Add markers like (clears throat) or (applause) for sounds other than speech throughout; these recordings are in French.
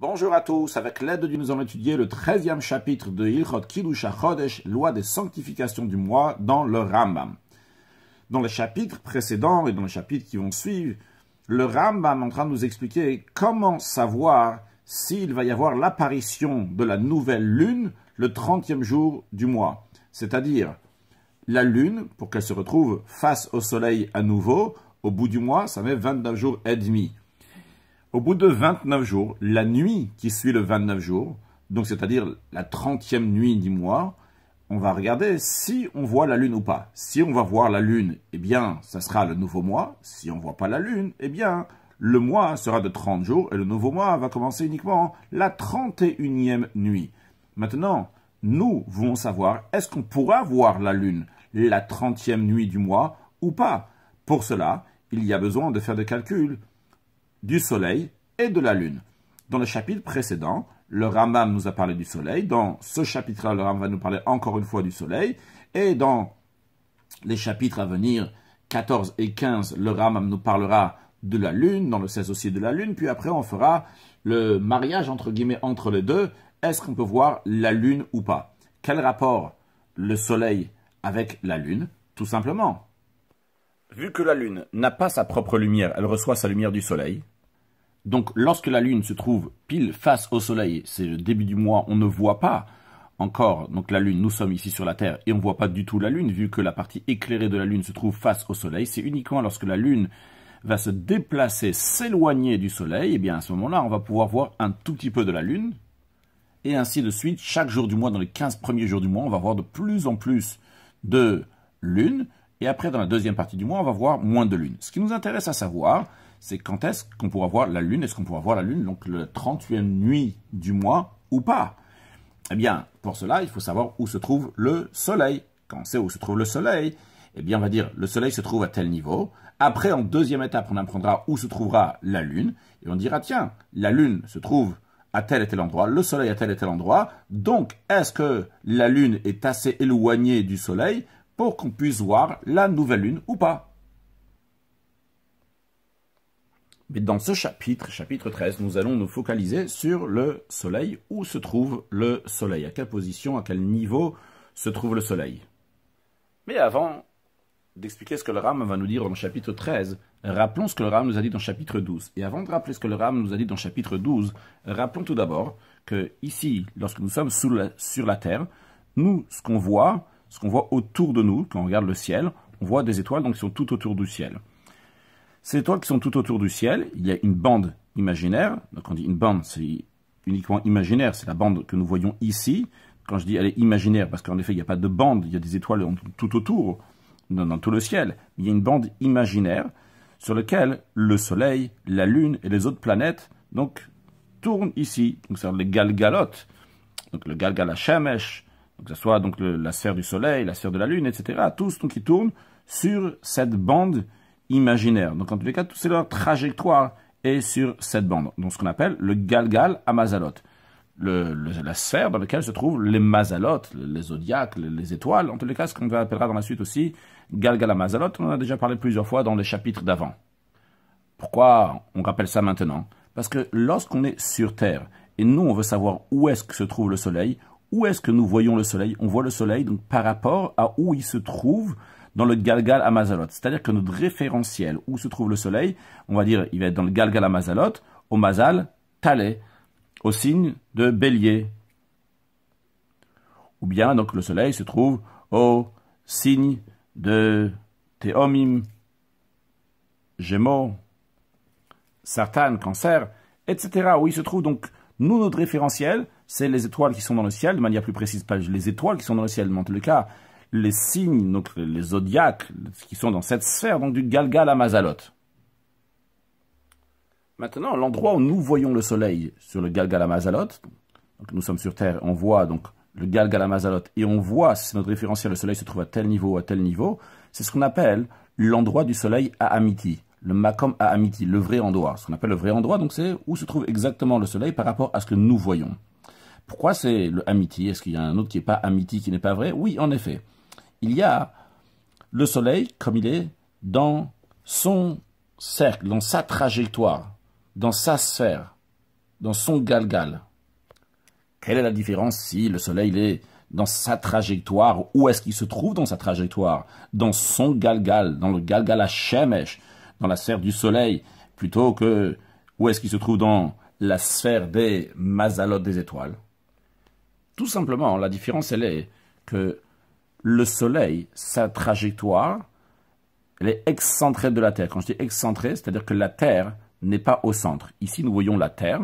Bonjour à tous, avec l'aide de Dieu, nous allons étudier le 13e chapitre de Ilchot Kidusha Chodesh, loi des sanctifications du mois, dans le Rambam. Dans les chapitres précédents et dans les chapitres qui vont suivre, le Rambam est en train de nous expliquer comment savoir s'il va y avoir l'apparition de la nouvelle lune le 30e jour du mois. C'est-à-dire, la lune, pour qu'elle se retrouve face au soleil à nouveau, au bout du mois, ça met 29 jours et demi. Au bout de 29 jours, la nuit qui suit le 29 jours, donc c'est-à-dire la 30e nuit du mois, on va regarder si on voit la lune ou pas. Si on va voir la lune, eh bien, ça sera le nouveau mois. Si on ne voit pas la lune, eh bien, le mois sera de 30 jours et le nouveau mois va commencer uniquement la 31e nuit. Maintenant, nous voulons savoir est-ce qu'on pourra voir la lune la 30e nuit du mois ou pas. Pour cela, il y a besoin de faire des calculs du soleil et de la lune. Dans le chapitre précédent, le Ramam nous a parlé du soleil. Dans ce chapitre-là, le Ramam va nous parler encore une fois du soleil. Et dans les chapitres à venir, 14 et 15, le Ramam nous parlera de la lune, dans le 16 aussi de la lune. Puis après, on fera le mariage entre guillemets entre les deux. Est-ce qu'on peut voir la lune ou pas Quel rapport le soleil avec la lune Tout simplement. Vu que la lune n'a pas sa propre lumière, elle reçoit sa lumière du soleil. Donc lorsque la Lune se trouve pile face au Soleil, c'est le début du mois, on ne voit pas encore donc la Lune, nous sommes ici sur la Terre et on ne voit pas du tout la Lune, vu que la partie éclairée de la Lune se trouve face au Soleil. C'est uniquement lorsque la Lune va se déplacer, s'éloigner du Soleil, et eh bien à ce moment-là, on va pouvoir voir un tout petit peu de la Lune. Et ainsi de suite, chaque jour du mois, dans les 15 premiers jours du mois, on va voir de plus en plus de Lune. Et après, dans la deuxième partie du mois, on va voir moins de Lune. Ce qui nous intéresse à savoir, c'est quand est-ce qu'on pourra voir la Lune Est-ce qu'on pourra voir la Lune, donc la 38e nuit du mois ou pas Eh bien, pour cela, il faut savoir où se trouve le Soleil. Quand on sait où se trouve le Soleil, eh bien, on va dire le Soleil se trouve à tel niveau. Après, en deuxième étape, on apprendra où se trouvera la Lune. Et on dira, tiens, la Lune se trouve à tel et tel endroit, le Soleil à tel et tel endroit. Donc, est-ce que la Lune est assez éloignée du Soleil pour qu'on puisse voir la nouvelle Lune ou pas Mais dans ce chapitre, chapitre 13, nous allons nous focaliser sur le Soleil. Où se trouve le Soleil À quelle position, à quel niveau se trouve le Soleil Mais avant d'expliquer ce que le Ram va nous dire dans le chapitre 13, rappelons ce que le Ram nous a dit dans chapitre 12. Et avant de rappeler ce que le Ram nous a dit dans chapitre 12, rappelons tout d'abord que ici, lorsque nous sommes sur la Terre, nous, ce qu'on voit, ce qu'on voit autour de nous, quand on regarde le ciel, on voit des étoiles donc, qui sont tout autour du ciel. Ces étoiles qui sont tout autour du ciel, il y a une bande imaginaire. Donc on dit une bande, c'est uniquement imaginaire, c'est la bande que nous voyons ici. Quand je dis elle est imaginaire, parce qu'en effet, il n'y a pas de bande, il y a des étoiles tout autour, dans, tout le ciel. Il y a une bande imaginaire sur laquelle le Soleil, la Lune et les autres planètes donc, tournent ici. Donc, c'est les galgalotes, donc le galgal donc que ce soit donc, la sphère du Soleil, la sphère de la Lune, etc. Tous qui tournent sur cette bande imaginaire. Donc, en tous les cas, c'est leur trajectoire est sur cette bande, donc ce qu'on appelle le galgal à la sphère dans laquelle se trouvent les mazalotes, les Zodiacs, les, étoiles, en tous les cas, ce qu'on appellera dans la suite aussi galgal à on en a déjà parlé plusieurs fois dans les chapitres d'avant. Pourquoi on rappelle ça maintenant Parce que lorsqu'on est sur Terre, et nous on veut savoir où est-ce que se trouve le Soleil, où est-ce que nous voyons le Soleil On voit le Soleil donc par rapport à où il se trouve dans le Galgal Amazalot. C'est-à-dire que notre référentiel, où se trouve le soleil, on va dire, il va être dans le Galgal Amazalot, au Mazal, Talé, au signe de Bélier. Ou bien, donc, le soleil se trouve au signe de Théomim, Gémeaux, Satan, Cancer, etc. Où il se trouve donc, nous, notre référentiel, c'est les étoiles qui sont dans le ciel, de manière plus précise, pas les étoiles qui sont dans le ciel, mais en tout cas, les signes, donc les, zodiacs zodiaques, qui sont dans cette sphère, donc du Galgal à Maintenant, l'endroit où nous voyons le soleil sur le Galgalamazalot, nous sommes sur Terre, on voit donc le Galgalamazalot, et on voit si notre référentiel, le soleil se trouve à tel niveau ou à tel niveau, c'est ce qu'on appelle l'endroit du soleil à Amiti, le Makom à Amiti, le vrai endroit. Ce qu'on appelle le vrai endroit, donc c'est où se trouve exactement le soleil par rapport à ce que nous voyons. Pourquoi c'est le Amiti Est-ce qu'il y a un autre qui n'est pas Amiti, qui n'est pas vrai Oui, en effet il y a le Soleil comme il est dans son cercle, dans sa trajectoire, dans sa sphère, dans son galgal. Quelle est la différence si le Soleil est dans sa trajectoire Où est-ce qu'il se trouve dans sa trajectoire Dans son galgal, dans le galgal à dans la sphère du Soleil, plutôt que où est-ce qu'il se trouve dans la sphère des mazalotes des étoiles Tout simplement, la différence, elle est que le Soleil, sa trajectoire, elle est excentrée de la Terre. Quand je dis excentrée, c'est-à-dire que la Terre n'est pas au centre. Ici, nous voyons la Terre,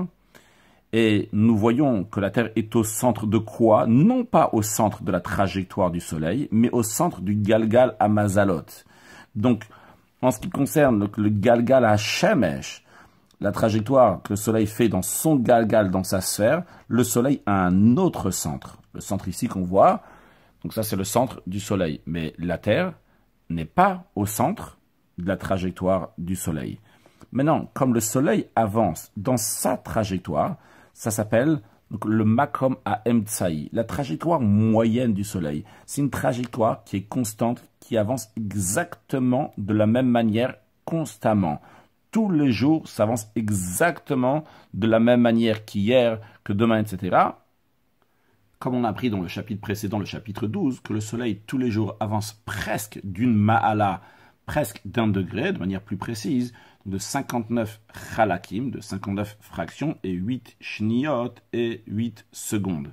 et nous voyons que la Terre est au centre de quoi Non pas au centre de la trajectoire du Soleil, mais au centre du Galgal à Mazalot. Donc, en ce qui concerne le Galgal à Shemesh, la trajectoire que le Soleil fait dans son Galgal, dans sa sphère, le Soleil a un autre centre. Le centre ici qu'on voit, donc ça, c'est le centre du Soleil. Mais la Terre n'est pas au centre de la trajectoire du Soleil. Maintenant, comme le Soleil avance dans sa trajectoire, ça s'appelle le makom à la trajectoire moyenne du Soleil. C'est une trajectoire qui est constante, qui avance exactement de la même manière constamment. Tous les jours, ça avance exactement de la même manière qu'hier, que demain, etc. Comme on a appris dans le chapitre précédent, le chapitre 12, que le Soleil tous les jours avance presque d'une ma'ala, presque d'un degré, de manière plus précise, de 59 chalakim, de 59 fractions, et 8 shniot, et 8 secondes.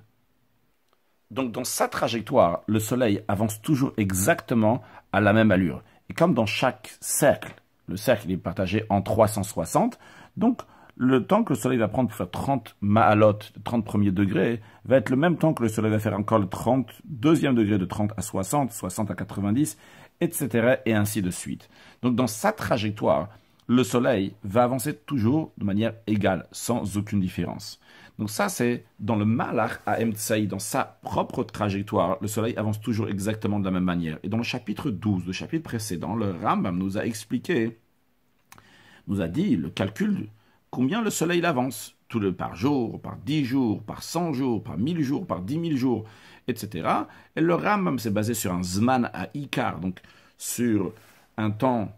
Donc dans sa trajectoire, le Soleil avance toujours exactement à la même allure. Et comme dans chaque cercle, le cercle est partagé en 360, donc le temps que le soleil va prendre pour faire 30 maalot, 30 premiers degrés, va être le même temps que le soleil va faire encore le 30 deuxième degré de 30 à 60, 60 à 90, etc. et ainsi de suite. Donc dans sa trajectoire, le soleil va avancer toujours de manière égale, sans aucune différence. Donc ça, c'est dans le Malach à Emtsai, dans sa propre trajectoire, le soleil avance toujours exactement de la même manière. Et dans le chapitre 12, le chapitre précédent, le Rambam nous a expliqué, nous a dit le calcul combien le soleil avance, tout le par jour, par dix jours, par cent jours, par mille jours, par dix mille jours, etc. Et le Rambam s'est basé sur un Zman à Icar, donc sur un temps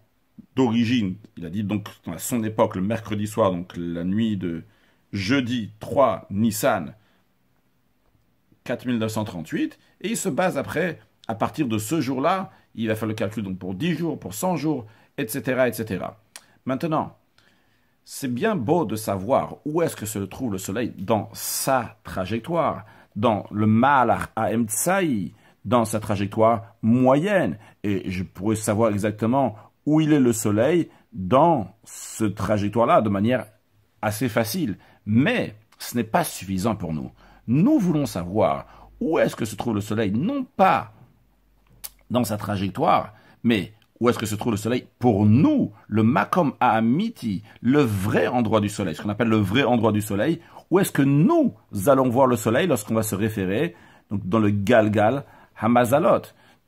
d'origine. Il a dit donc à son époque, le mercredi soir, donc la nuit de jeudi 3 Nissan 4938, et il se base après, à partir de ce jour-là, il va faire le calcul donc pour 10 jours, pour 100 jours, etc. etc. Maintenant, c'est bien beau de savoir où est-ce que se trouve le soleil dans sa trajectoire, dans le Malach Aemtsai, dans sa trajectoire moyenne. Et je pourrais savoir exactement où il est le soleil dans cette trajectoire-là de manière assez facile. Mais ce n'est pas suffisant pour nous. Nous voulons savoir où est-ce que se trouve le soleil, non pas dans sa trajectoire, mais où est-ce que se trouve le soleil Pour nous, le Makom Amiti, le vrai endroit du soleil, ce qu'on appelle le vrai endroit du soleil, où est-ce que nous allons voir le soleil lorsqu'on va se référer dans le Galgal Hamazalot,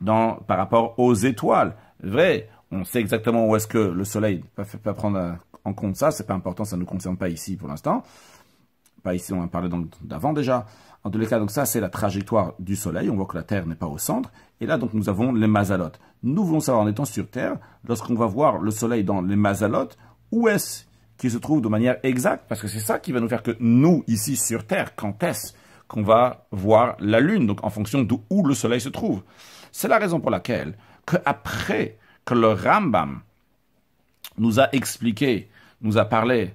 par rapport aux étoiles. Vrai, on sait exactement où est-ce que le soleil, pas, pas prendre euh, en compte ça, c'est pas important, ça ne nous concerne pas ici pour l'instant. Pas ici, on en parlait d'avant déjà. En tous les cas, donc ça, c'est la trajectoire du soleil. On voit que la Terre n'est pas au centre. Et là, donc, nous avons les mazalotes. Nous voulons savoir, en étant sur Terre, lorsqu'on va voir le Soleil dans les mazalotes, où est-ce qu'il se trouve de manière exacte Parce que c'est ça qui va nous faire que nous, ici sur Terre, quand est-ce qu'on va voir la Lune Donc, en fonction de où le Soleil se trouve. C'est la raison pour laquelle, que que le Rambam nous a expliqué, nous a parlé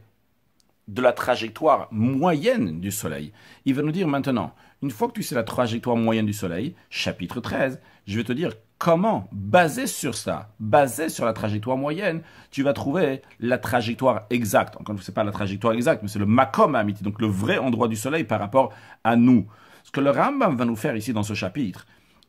de la trajectoire moyenne du Soleil. Il va nous dire maintenant, une fois que tu sais la trajectoire moyenne du Soleil, chapitre 13, je vais te dire comment, basé sur ça, basé sur la trajectoire moyenne, tu vas trouver la trajectoire exacte. Encore une fois, pas la trajectoire exacte, mais c'est le Makom Amiti, donc le vrai endroit du soleil par rapport à nous. Ce que le Rambam va nous faire ici dans ce chapitre,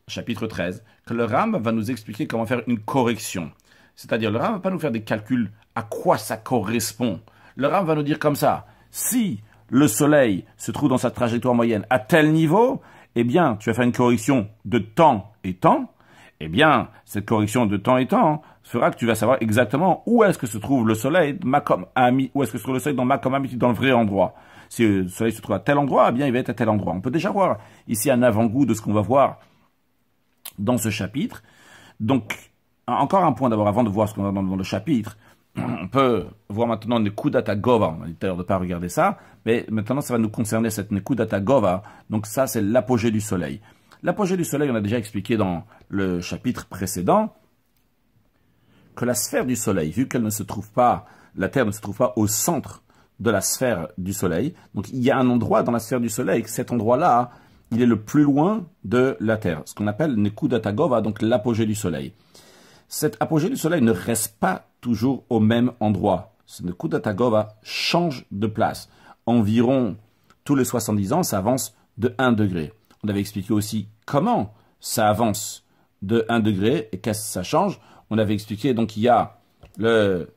chapitre 13, que le Rambam va nous expliquer comment faire une correction. C'est-à-dire, le Rambam va pas nous faire des calculs à quoi ça correspond. Le Rambam va nous dire comme ça, si le soleil se trouve dans sa trajectoire moyenne à tel niveau, eh bien, tu vas faire une correction de temps et temps, eh bien, cette correction de temps et temps fera que tu vas savoir exactement où est-ce que se trouve le soleil, où est-ce que se trouve le soleil dans Macom dans le vrai endroit. Si le soleil se trouve à tel endroit, eh bien, il va être à tel endroit. On peut déjà voir ici un avant-goût de ce qu'on va voir dans ce chapitre. Donc, encore un point d'abord avant de voir ce qu'on va dans le chapitre on peut voir maintenant Nekudatagova, on a dit de ne pas regarder ça, mais maintenant ça va nous concerner cette Nekudatagova, donc ça c'est l'apogée du soleil. L'apogée du soleil, on a déjà expliqué dans le chapitre précédent que la sphère du soleil, vu qu'elle ne se trouve pas, la Terre ne se trouve pas au centre de la sphère du soleil, donc il y a un endroit dans la sphère du soleil, que cet endroit-là, il est le plus loin de la Terre, ce qu'on appelle Nekudata donc l'apogée du soleil. Cet apogée du soleil ne reste pas toujours au même endroit. coup d'Atagova, change de place. Environ tous les 70 ans, ça avance de 1 degré. On avait expliqué aussi comment ça avance de 1 degré et qu'est-ce que ça change. On avait expliqué, donc il y a le,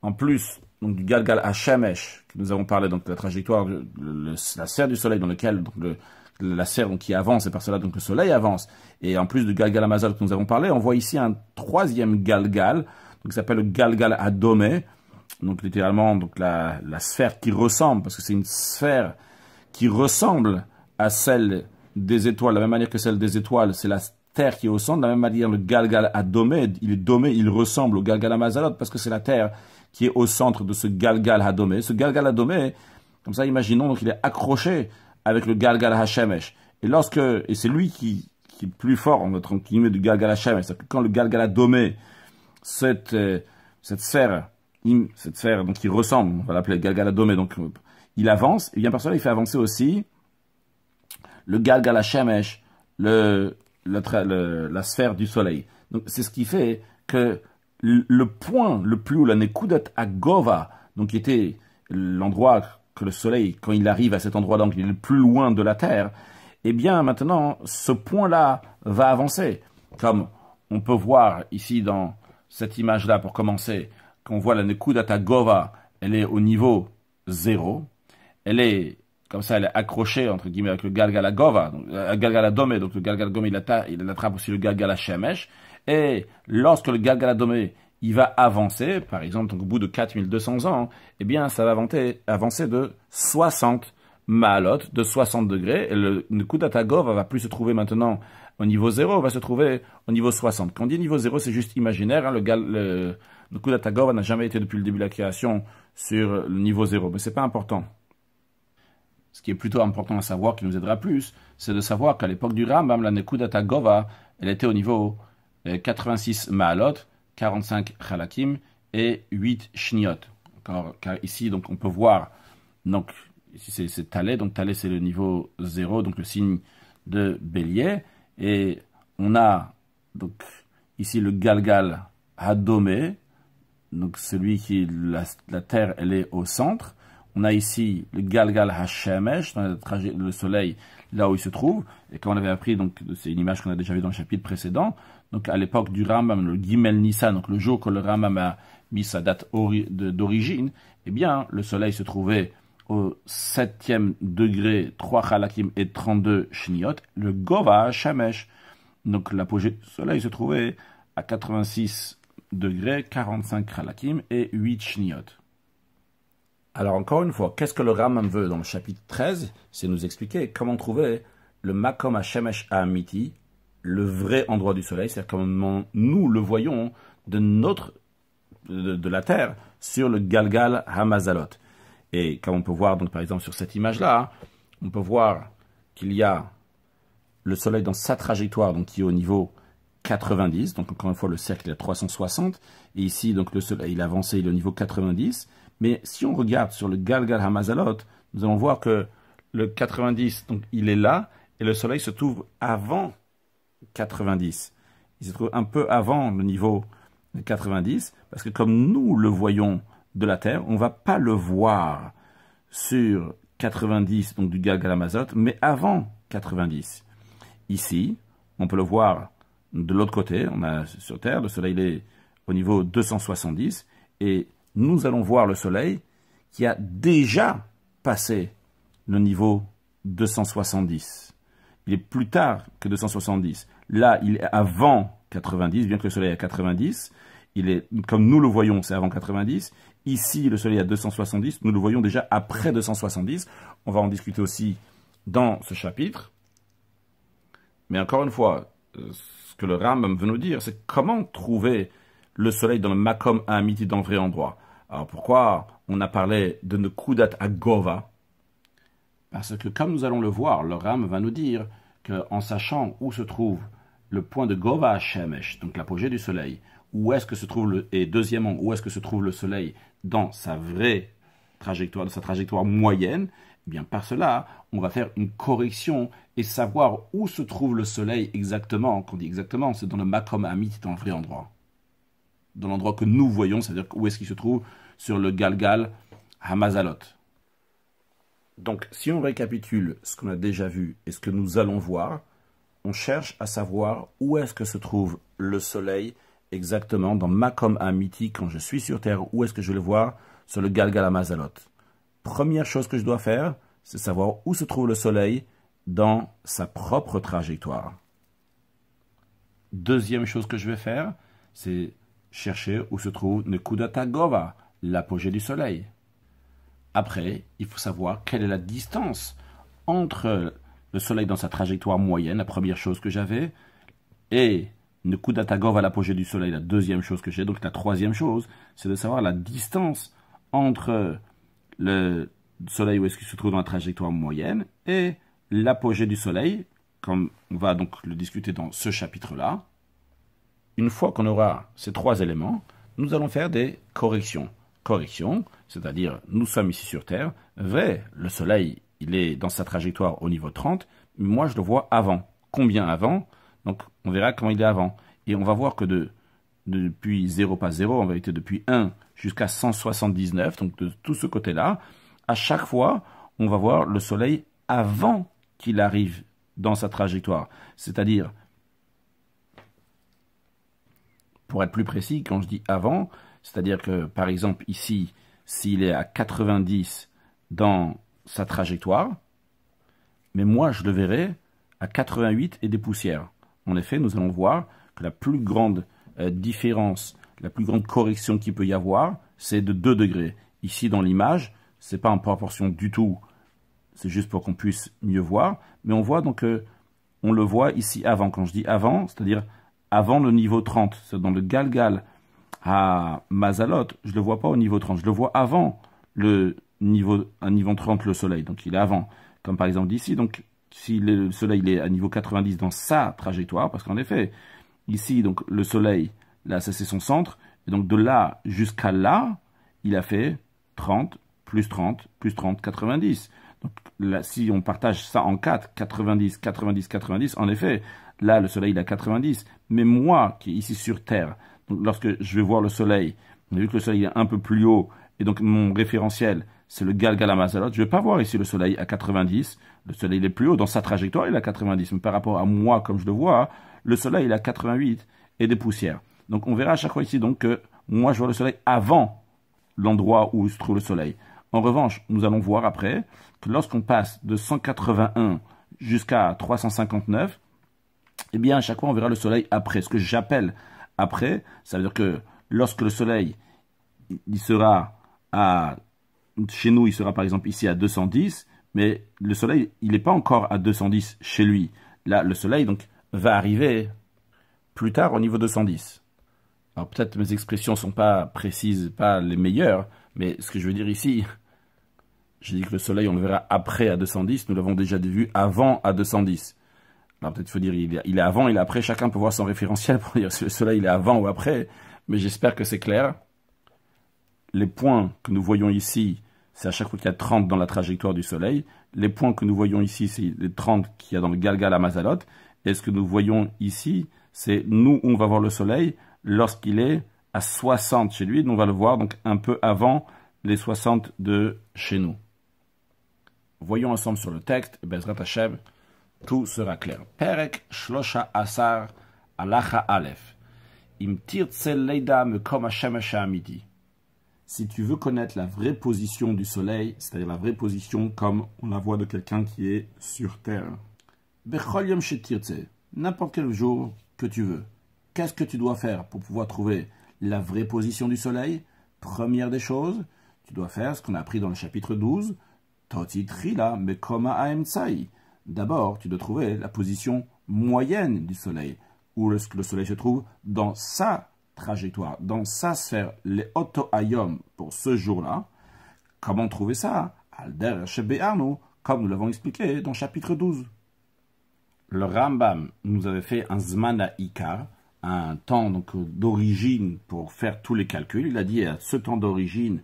en plus donc, du Galgal à Shemesh, que nous avons parlé, donc la trajectoire, la serre du soleil dans laquelle... le, la sphère qui avance, et par cela donc le soleil avance. Et en plus de Galgal Amazal que nous avons parlé, on voit ici un troisième Galgal, qui s'appelle Galgal Adomé, donc littéralement donc, la, sphère qui ressemble, parce que c'est une sphère qui ressemble à celle des étoiles, de la même manière que celle des étoiles, c'est la Terre qui est au centre, de la même manière le Galgal Adomé, il est domé, il ressemble au Galgal Amazalot, parce que c'est la Terre qui est au centre de ce Galgal Adomé. Ce Galgal Adomé, comme ça, imaginons, donc il est accroché avec le Galgal Hashemesh. Et lorsque, et c'est lui qui, qui, est plus fort, en entre guillemets, du Galgal Hashemesh, cest quand le Galgal a domé cette, sphère, euh, cette sphère, donc qui ressemble, on va l'appeler Galgal donc euh, il avance, et bien par cela il fait avancer aussi le Galgal Hashemesh, le, la sphère du soleil. Donc c'est ce qui fait que le point le plus haut, la Nekudat Agova, donc qui était l'endroit que le Soleil, quand il arrive à cet endroit donc il est le plus loin de la Terre, eh bien maintenant, ce point-là va avancer. Comme on peut voir ici dans cette image-là, pour commencer, qu'on voit la Nekudata Gova, elle est au niveau zéro. Elle est, comme ça, elle est accrochée, entre guillemets, avec le Galgala Gova, donc, euh, le Galgala Dome, donc le Galgala il, attrape, aussi le Galgala Et lorsque le Galgala Dome il va avancer, par exemple, donc au bout de 4200 ans, eh bien, ça va avancer, de 60 malotes, de 60 degrés. Et le, le va plus se trouver maintenant au niveau 0, va se trouver au niveau 60. Quand on dit niveau 0, c'est juste imaginaire. Hein, le, le, n'a jamais été depuis le début de la création sur le niveau 0, mais ce c'est pas important. Ce qui est plutôt important à savoir, qui nous aidera plus, c'est de savoir qu'à l'époque du Rambam, la Nekudat elle était au niveau 86 euh, mahalot, 45 Chalakim et 8 Shniot. Car, ici, donc, on peut voir, donc, ici c'est Talé, donc Talé c'est le niveau 0, donc le signe de Bélier, et on a, donc, ici le Galgal Hadomé, donc celui qui, la, Terre, elle est au centre. On a ici le Galgal Hashemesh, le soleil, là où il se trouve. Et comme on avait appris, donc c'est une image qu'on a déjà vue dans le chapitre précédent, donc à l'époque du Rambam, le Gimel Nissan, donc le jour que le Rambam a mis sa date d'origine, eh bien, le soleil se trouvait au septième degré, 3 khalakim et 32 Shniot, le Gova Shemesh. Donc l'apogée du soleil se trouvait à 86 degrés, 45 khalakim et 8 Shniot. Alors encore une fois, qu'est-ce que le Rambam veut dans le chapitre 13 C'est nous expliquer comment trouver le Makom Shemesh Amiti, le vrai endroit du Soleil, c'est-à-dire comment nous le voyons hein, de notre de, la Terre sur le Galgal Hamazalot. Et comme on peut voir, donc par exemple sur cette image-là, on peut voir qu'il y a le Soleil dans sa trajectoire, donc qui est au niveau 90, donc encore une fois le cercle est à 360, et ici donc le Soleil il avancé, il est au niveau 90, mais si on regarde sur le Galgal Hamazalot, nous allons voir que le 90, donc il est là, et le Soleil se trouve avant 90. Il se trouve un peu avant le niveau 90, parce que comme nous le voyons de la Terre, on ne va pas le voir sur 90, donc du gaz mais avant 90. Ici, on peut le voir de l'autre côté, on a sur Terre, le Soleil est au niveau 270, et nous allons voir le Soleil qui a déjà passé le niveau 270 il est plus tard que 270. Là, il est avant 90, bien que le Soleil est à 90. Il est, comme nous le voyons, c'est avant 90. Ici, le Soleil est à 270. Nous le voyons déjà après 270. On va en discuter aussi dans ce chapitre. Mais encore une fois, euh, ce que le Ram veut nous dire, c'est comment trouver le Soleil dans le Makom à Amiti, dans le vrai endroit. Alors pourquoi on a parlé de Nekoudat à Gova parce que comme nous allons le voir, le Rame va nous dire qu'en sachant où se trouve le point de Gova Shemesh, donc l'apogée du soleil, où est-ce que se trouve le, et deuxièmement, où est-ce que se trouve le soleil dans sa vraie trajectoire, dans sa trajectoire moyenne, eh bien par cela, on va faire une correction et savoir où se trouve le soleil exactement. qu'on dit exactement, c'est dans le Makom Amit, dans le vrai endroit. Dans l'endroit que nous voyons, c'est-à-dire où est-ce qu'il se trouve sur le Galgal Hamazalot. Donc, si on récapitule ce qu'on a déjà vu et ce que nous allons voir, on cherche à savoir où est-ce que se trouve le Soleil exactement dans ma com quand je suis sur Terre, où est-ce que je vais le voir Sur le Galgalamazalot. Première chose que je dois faire, c'est savoir où se trouve le Soleil dans sa propre trajectoire. Deuxième chose que je vais faire, c'est chercher où se trouve Nekudata Gova, l'apogée du Soleil. Après, il faut savoir quelle est la distance entre le Soleil dans sa trajectoire moyenne, la première chose que j'avais, et le coup à l'apogée du Soleil, la deuxième chose que j'ai. Donc la troisième chose, c'est de savoir la distance entre le Soleil où est-ce qu'il se trouve dans la trajectoire moyenne et l'apogée du Soleil, comme on va donc le discuter dans ce chapitre-là. Une fois qu'on aura ces trois éléments, nous allons faire des corrections correction, c'est-à-dire nous sommes ici sur Terre, vrai, le Soleil, il est dans sa trajectoire au niveau 30, mais moi je le vois avant. Combien avant Donc on verra quand il est avant. Et on va voir que de, depuis 0 pas 0, en vérité depuis 1 jusqu'à 179, donc de tout ce côté-là, à chaque fois, on va voir le Soleil avant qu'il arrive dans sa trajectoire. C'est-à-dire, pour être plus précis, quand je dis avant, c'est-à-dire que, par exemple, ici, s'il est à 90 dans sa trajectoire, mais moi, je le verrai à 88 et des poussières. En effet, nous allons voir que la plus grande euh, différence, la plus grande correction qu'il peut y avoir, c'est de 2 degrés. Ici, dans l'image, ce n'est pas en proportion du tout, c'est juste pour qu'on puisse mieux voir, mais on voit donc, on le voit ici avant. Quand je dis avant, c'est-à-dire avant le niveau 30, c'est dans le galgal à Mazalot, je ne le vois pas au niveau 30, je le vois avant le niveau, à niveau 30 le soleil, donc il est avant, comme par exemple d'ici, donc si le soleil est à niveau 90 dans sa trajectoire, parce qu'en effet, ici, donc le soleil, là, ça c'est son centre, et donc de là jusqu'à là, il a fait 30, plus 30, plus 30, 90. Donc là, si on partage ça en 4, 90, 90, 90, en effet, là, le soleil, il a 90. Mais moi, qui est ici sur Terre, lorsque je vais voir le soleil, vu que le soleil est un peu plus haut, et donc mon référentiel, c'est le Galgalamazalot, je ne vais pas voir ici le soleil à 90, le soleil est plus haut, dans sa trajectoire il est à 90, mais par rapport à moi, comme je le vois, le soleil est à 88 et des poussières. Donc on verra à chaque fois ici donc que moi je vois le soleil avant l'endroit où se trouve le soleil. En revanche, nous allons voir après que lorsqu'on passe de 181 jusqu'à 359, eh bien à chaque fois on verra le soleil après, ce que j'appelle après. Ça veut dire que lorsque le soleil il sera à chez nous, il sera par exemple ici à 210, mais le soleil, il n'est pas encore à 210 chez lui. Là, le soleil donc va arriver plus tard au niveau 210. Alors peut-être mes expressions ne sont pas précises, pas les meilleures, mais ce que je veux dire ici, je dis que le soleil, on le verra après à 210, nous l'avons déjà vu avant à 210. Bah, peut-être faut dire il est, avant, il est après. Chacun peut voir son référentiel pour dire si le il est avant ou après. Mais j'espère que c'est clair. Les points que nous voyons ici, c'est à chaque fois qu'il y a 30 dans la trajectoire du Soleil. Les points que nous voyons ici, c'est les 30 qu'il y a dans le Galgal à Mazalot. Et ce que nous voyons ici, c'est nous, on va voir le Soleil lorsqu'il est à 60 chez lui. Nous, on va le voir donc un peu avant les 60 de chez nous. Voyons ensemble sur le texte. Bezrat Hashem tout sera clair. Perek Aleph. Si tu veux connaître la vraie position du soleil, c'est-à-dire la vraie position comme on la voit de quelqu'un qui est sur terre. N'importe quel jour que tu veux. Qu'est-ce que tu dois faire pour pouvoir trouver la vraie position du soleil Première des choses, tu dois faire ce qu'on a appris dans le chapitre 12. Toti Trila Mekoma D'abord, tu dois trouver la position moyenne du Soleil, où le, le Soleil se trouve dans sa trajectoire, dans sa sphère, les Ayom pour ce jour-là. Comment trouver ça Alder Shebe'arno, comme nous l'avons expliqué dans chapitre 12. Le Rambam nous avait fait un Zmana Ikar, un temps d'origine pour faire tous les calculs. Il a dit à ce temps d'origine,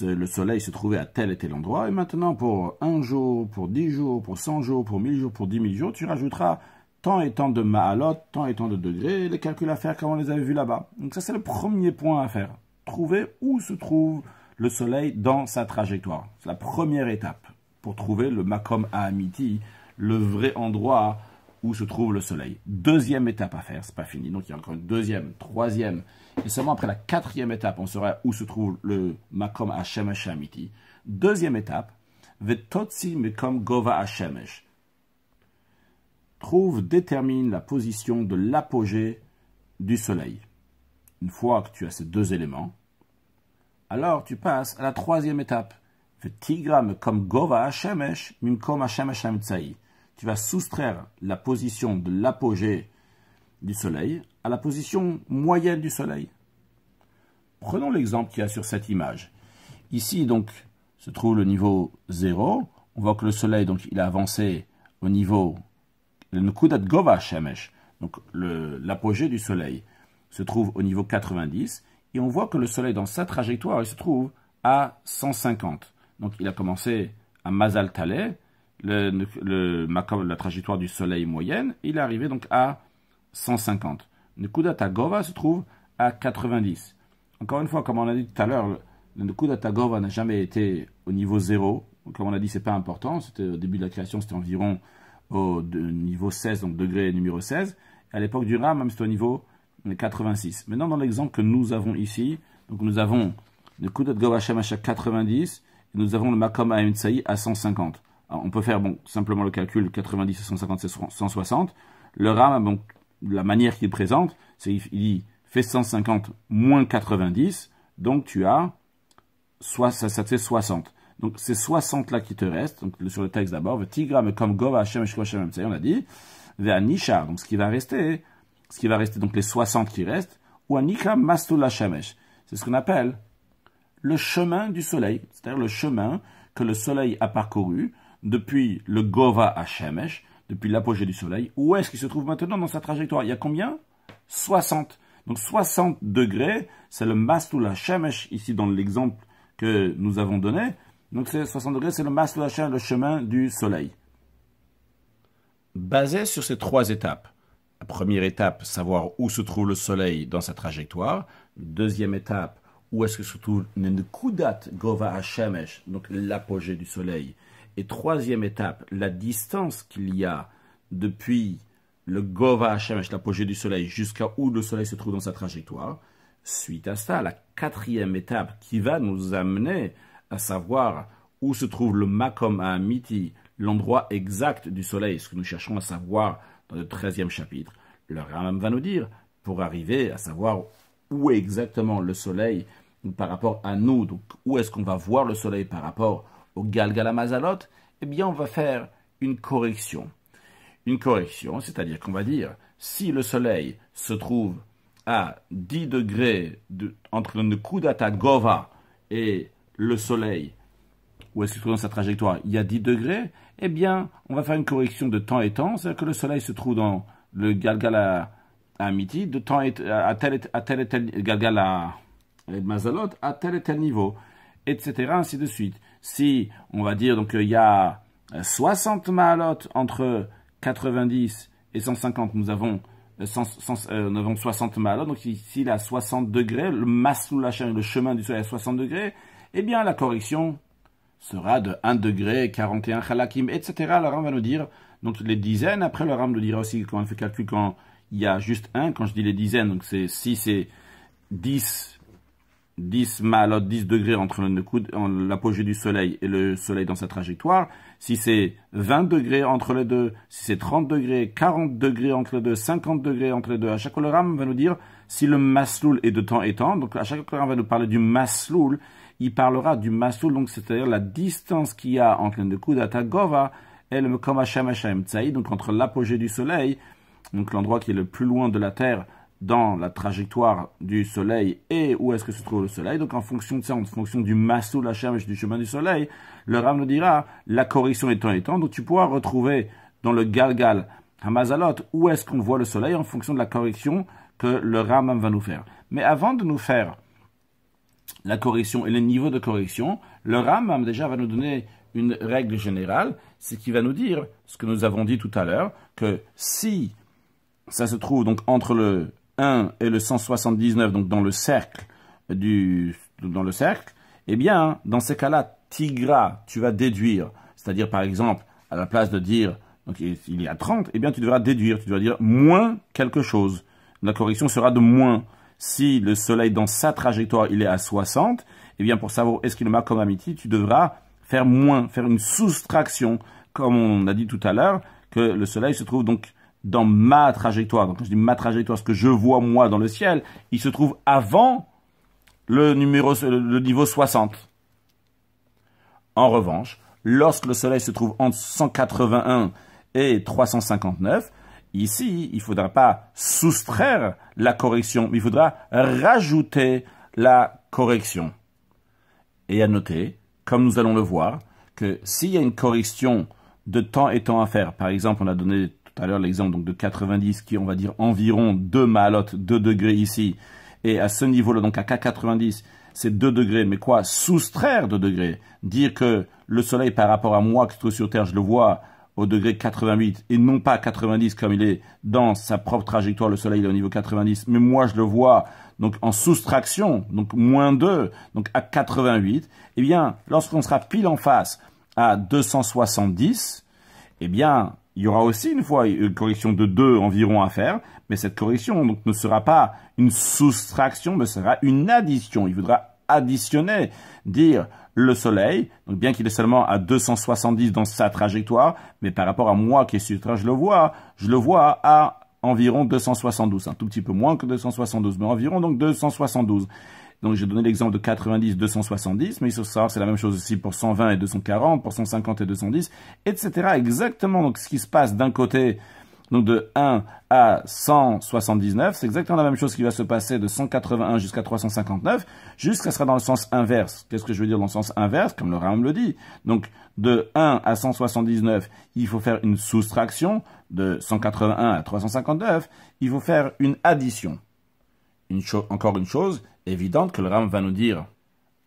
le soleil se trouvait à tel et tel endroit, et maintenant pour un jour, pour dix jours, pour cent jours, pour mille jours, pour dix mille jours, tu rajouteras tant et tant de maalot, tant et tant de degrés, les calculs à faire comme on les avait vus là-bas. Donc ça c'est le premier point à faire, trouver où se trouve le soleil dans sa trajectoire. C'est la première étape pour trouver le Makom ha-amiti, le vrai endroit où se trouve le soleil. Deuxième étape à faire, c'est pas fini, donc il y a encore une deuxième, troisième, et seulement après la quatrième étape, on saura où se trouve le Makom Hashem Deuxième étape, Vetotsi Mekom Gova Hashemesh. Trouve, détermine la position de l'apogée du soleil. Une fois que tu as ces deux éléments, alors tu passes à la troisième étape. Tigra Mekom Gova Hashemesh Mimkom Tu vas soustraire la position de l'apogée du soleil la position moyenne du Soleil. Prenons l'exemple qu'il y a sur cette image. Ici, donc, se trouve le niveau 0. On voit que le Soleil, donc, il a avancé au niveau le Gova Shemesh, donc l'apogée du Soleil, se trouve au niveau 90. Et on voit que le Soleil, dans sa trajectoire, il se trouve à 150. Donc, il a commencé à Mazal le, la trajectoire du Soleil moyenne, il est arrivé donc à 150. Nkudatagova se trouve à 90. Encore une fois, comme on a dit tout à l'heure, le Nkudatagova n'a jamais été au niveau 0. Comme on a dit, c'est pas important. C'était au début de la création, c'était environ au niveau 16, donc degré numéro 16. À l'époque du Ram, même c'était au niveau 86. Maintenant, dans l'exemple que nous avons ici, donc nous avons le Kudat Gova à 90 et nous avons le Makom à 150. on peut faire bon, simplement le calcul 90 à 150, c'est 160. Le Ram a donc la manière qu'il présente, c'est il dit fais 150 moins 90, donc tu as ça, 60. Donc c'est 60 là qui te reste, donc sur le texte d'abord, Tigram comme Gova ça on a dit, vers nisha. donc ce qui va rester, ce qui va rester, donc les 60 qui restent, ou Anika Mastula Shemesh. C'est ce qu'on appelle le chemin du soleil, c'est-à-dire le chemin que le soleil a parcouru depuis le Gova à Shemesh depuis l'apogée du Soleil, où est-ce qu'il se trouve maintenant dans sa trajectoire Il y a combien 60. Donc 60 degrés, c'est le la Shemesh, ici dans l'exemple que nous avons donné. Donc 60 degrés, c'est le la Shemesh, le chemin du Soleil. Basé sur ces trois étapes, la première étape, savoir où se trouve le Soleil dans sa trajectoire. Deuxième étape, où est-ce que se trouve Nenkudat Gova Hashemesh, donc l'apogée du Soleil. Et troisième étape, la distance qu'il y a depuis le Gova Hashemesh, l'apogée du soleil, jusqu'à où le soleil se trouve dans sa trajectoire. Suite à ça, la quatrième étape qui va nous amener à savoir où se trouve le Makom Amiti, l'endroit exact du soleil, ce que nous cherchons à savoir dans le treizième chapitre. Le Ramam va nous dire, pour arriver à savoir où est exactement le soleil par rapport à nous, donc où est-ce qu'on va voir le soleil par rapport au Mazalot, eh bien on va faire une correction. Une correction, c'est-à-dire qu'on va dire, si le soleil se trouve à 10 degrés de, entre le Kudata Gova et le soleil, où est-ce qu'il se trouve dans sa trajectoire Il y a 10 degrés, eh bien, on va faire une correction de temps et temps, c'est-à-dire que le soleil se trouve dans le Galgala à de temps et, à, tel à tel Mazalot, à tel et tel niveau, etc., ainsi de suite si on va dire donc euh, il y a 60 euh, malotes entre 90 et 150, nous avons, 60 euh, malotes. Donc ici, il a 60 degrés. Le le chemin du soleil à 60 degrés. Eh bien, la correction sera de 1 degré, 41 halakim, etc. Le Ram va nous dire, donc les dizaines. Après, le Ram nous dira aussi quand on fait calcul quand il y a juste 1. Quand je dis les dizaines, donc c'est 6 et 10 10 malot, 10 degrés entre l'apogée du soleil et le soleil dans sa trajectoire, si c'est 20 degrés entre les deux, si c'est 30 degrés, 40 degrés entre les deux, 50 degrés entre les deux, à chaque hologramme va nous dire si le masloul est de temps et temps, donc à chaque hologramme va nous parler du masloul, il parlera du masloul, donc c'est-à-dire la distance qu'il y a entre le coude à Tagova et le Mekom donc entre l'apogée du soleil, donc l'endroit qui est le plus loin de la Terre, dans la trajectoire du Soleil et où est-ce que se trouve le Soleil. Donc en fonction de ça, en fonction du de la chair du chemin du Soleil, le Ram nous dira la correction étant étant. Donc tu pourras retrouver dans le Galgal Hamazalot où est-ce qu'on voit le Soleil en fonction de la correction que le Ram va nous faire. Mais avant de nous faire la correction et les niveaux de correction, le Ram déjà va nous donner une règle générale, ce qui va nous dire ce que nous avons dit tout à l'heure, que si ça se trouve donc entre le 1 et le 179, donc dans le cercle, du, dans le cercle, eh bien, dans ces cas-là, tigra, tu vas déduire. C'est-à-dire, par exemple, à la place de dire, donc il y a 30, eh bien, tu devras déduire, tu dois dire moins quelque chose. La correction sera de moins. Si le soleil, dans sa trajectoire, il est à 60, eh bien, pour savoir est-ce qu'il marque comme amitié, tu devras faire moins, faire une soustraction, comme on a dit tout à l'heure, que le soleil se trouve donc dans ma trajectoire, donc je dis ma trajectoire, ce que je vois moi dans le ciel, il se trouve avant le, numéro, le niveau 60. En revanche, lorsque le Soleil se trouve entre 181 et 359, ici, il ne faudra pas soustraire la correction, mais il faudra rajouter la correction. Et à noter, comme nous allons le voir, que s'il y a une correction de temps et temps à faire, par exemple, on a donné tout à l'heure l'exemple donc de 90 qui est, on va dire environ 2 malotes, 2 degrés ici. Et à ce niveau-là, donc à K90, c'est 2 degrés. Mais quoi Soustraire 2 degrés. Dire que le soleil par rapport à moi qui suis sur Terre, je le vois au degré 88 et non pas 90 comme il est dans sa propre trajectoire, le soleil est au niveau 90, mais moi je le vois donc en soustraction, donc moins 2, donc à 88, eh bien lorsqu'on sera pile en face à 270, eh bien il y aura aussi une fois une correction de 2 environ à faire, mais cette correction ne sera pas une soustraction, mais sera une addition. Il voudra additionner, dire le Soleil, donc bien qu'il est seulement à 270 dans sa trajectoire, mais par rapport à moi qui suis sur je le vois, je le vois à environ 272, un tout petit peu moins que 272, mais environ donc 272. Donc j'ai donné l'exemple de 90, 270, mais il faut savoir c'est la même chose aussi pour 120 et 240, pour 150 et 210, etc. Exactement donc ce qui se passe d'un côté, donc de 1 à 179, c'est exactement la même chose qui va se passer de 181 jusqu'à 359, jusqu'à ce sera dans le sens inverse. Qu'est-ce que je veux dire dans le sens inverse Comme le Ram le dit. Donc de 1 à 179, il faut faire une soustraction de 181 à 359, il faut faire une addition encore une chose évidente que le Ram va nous dire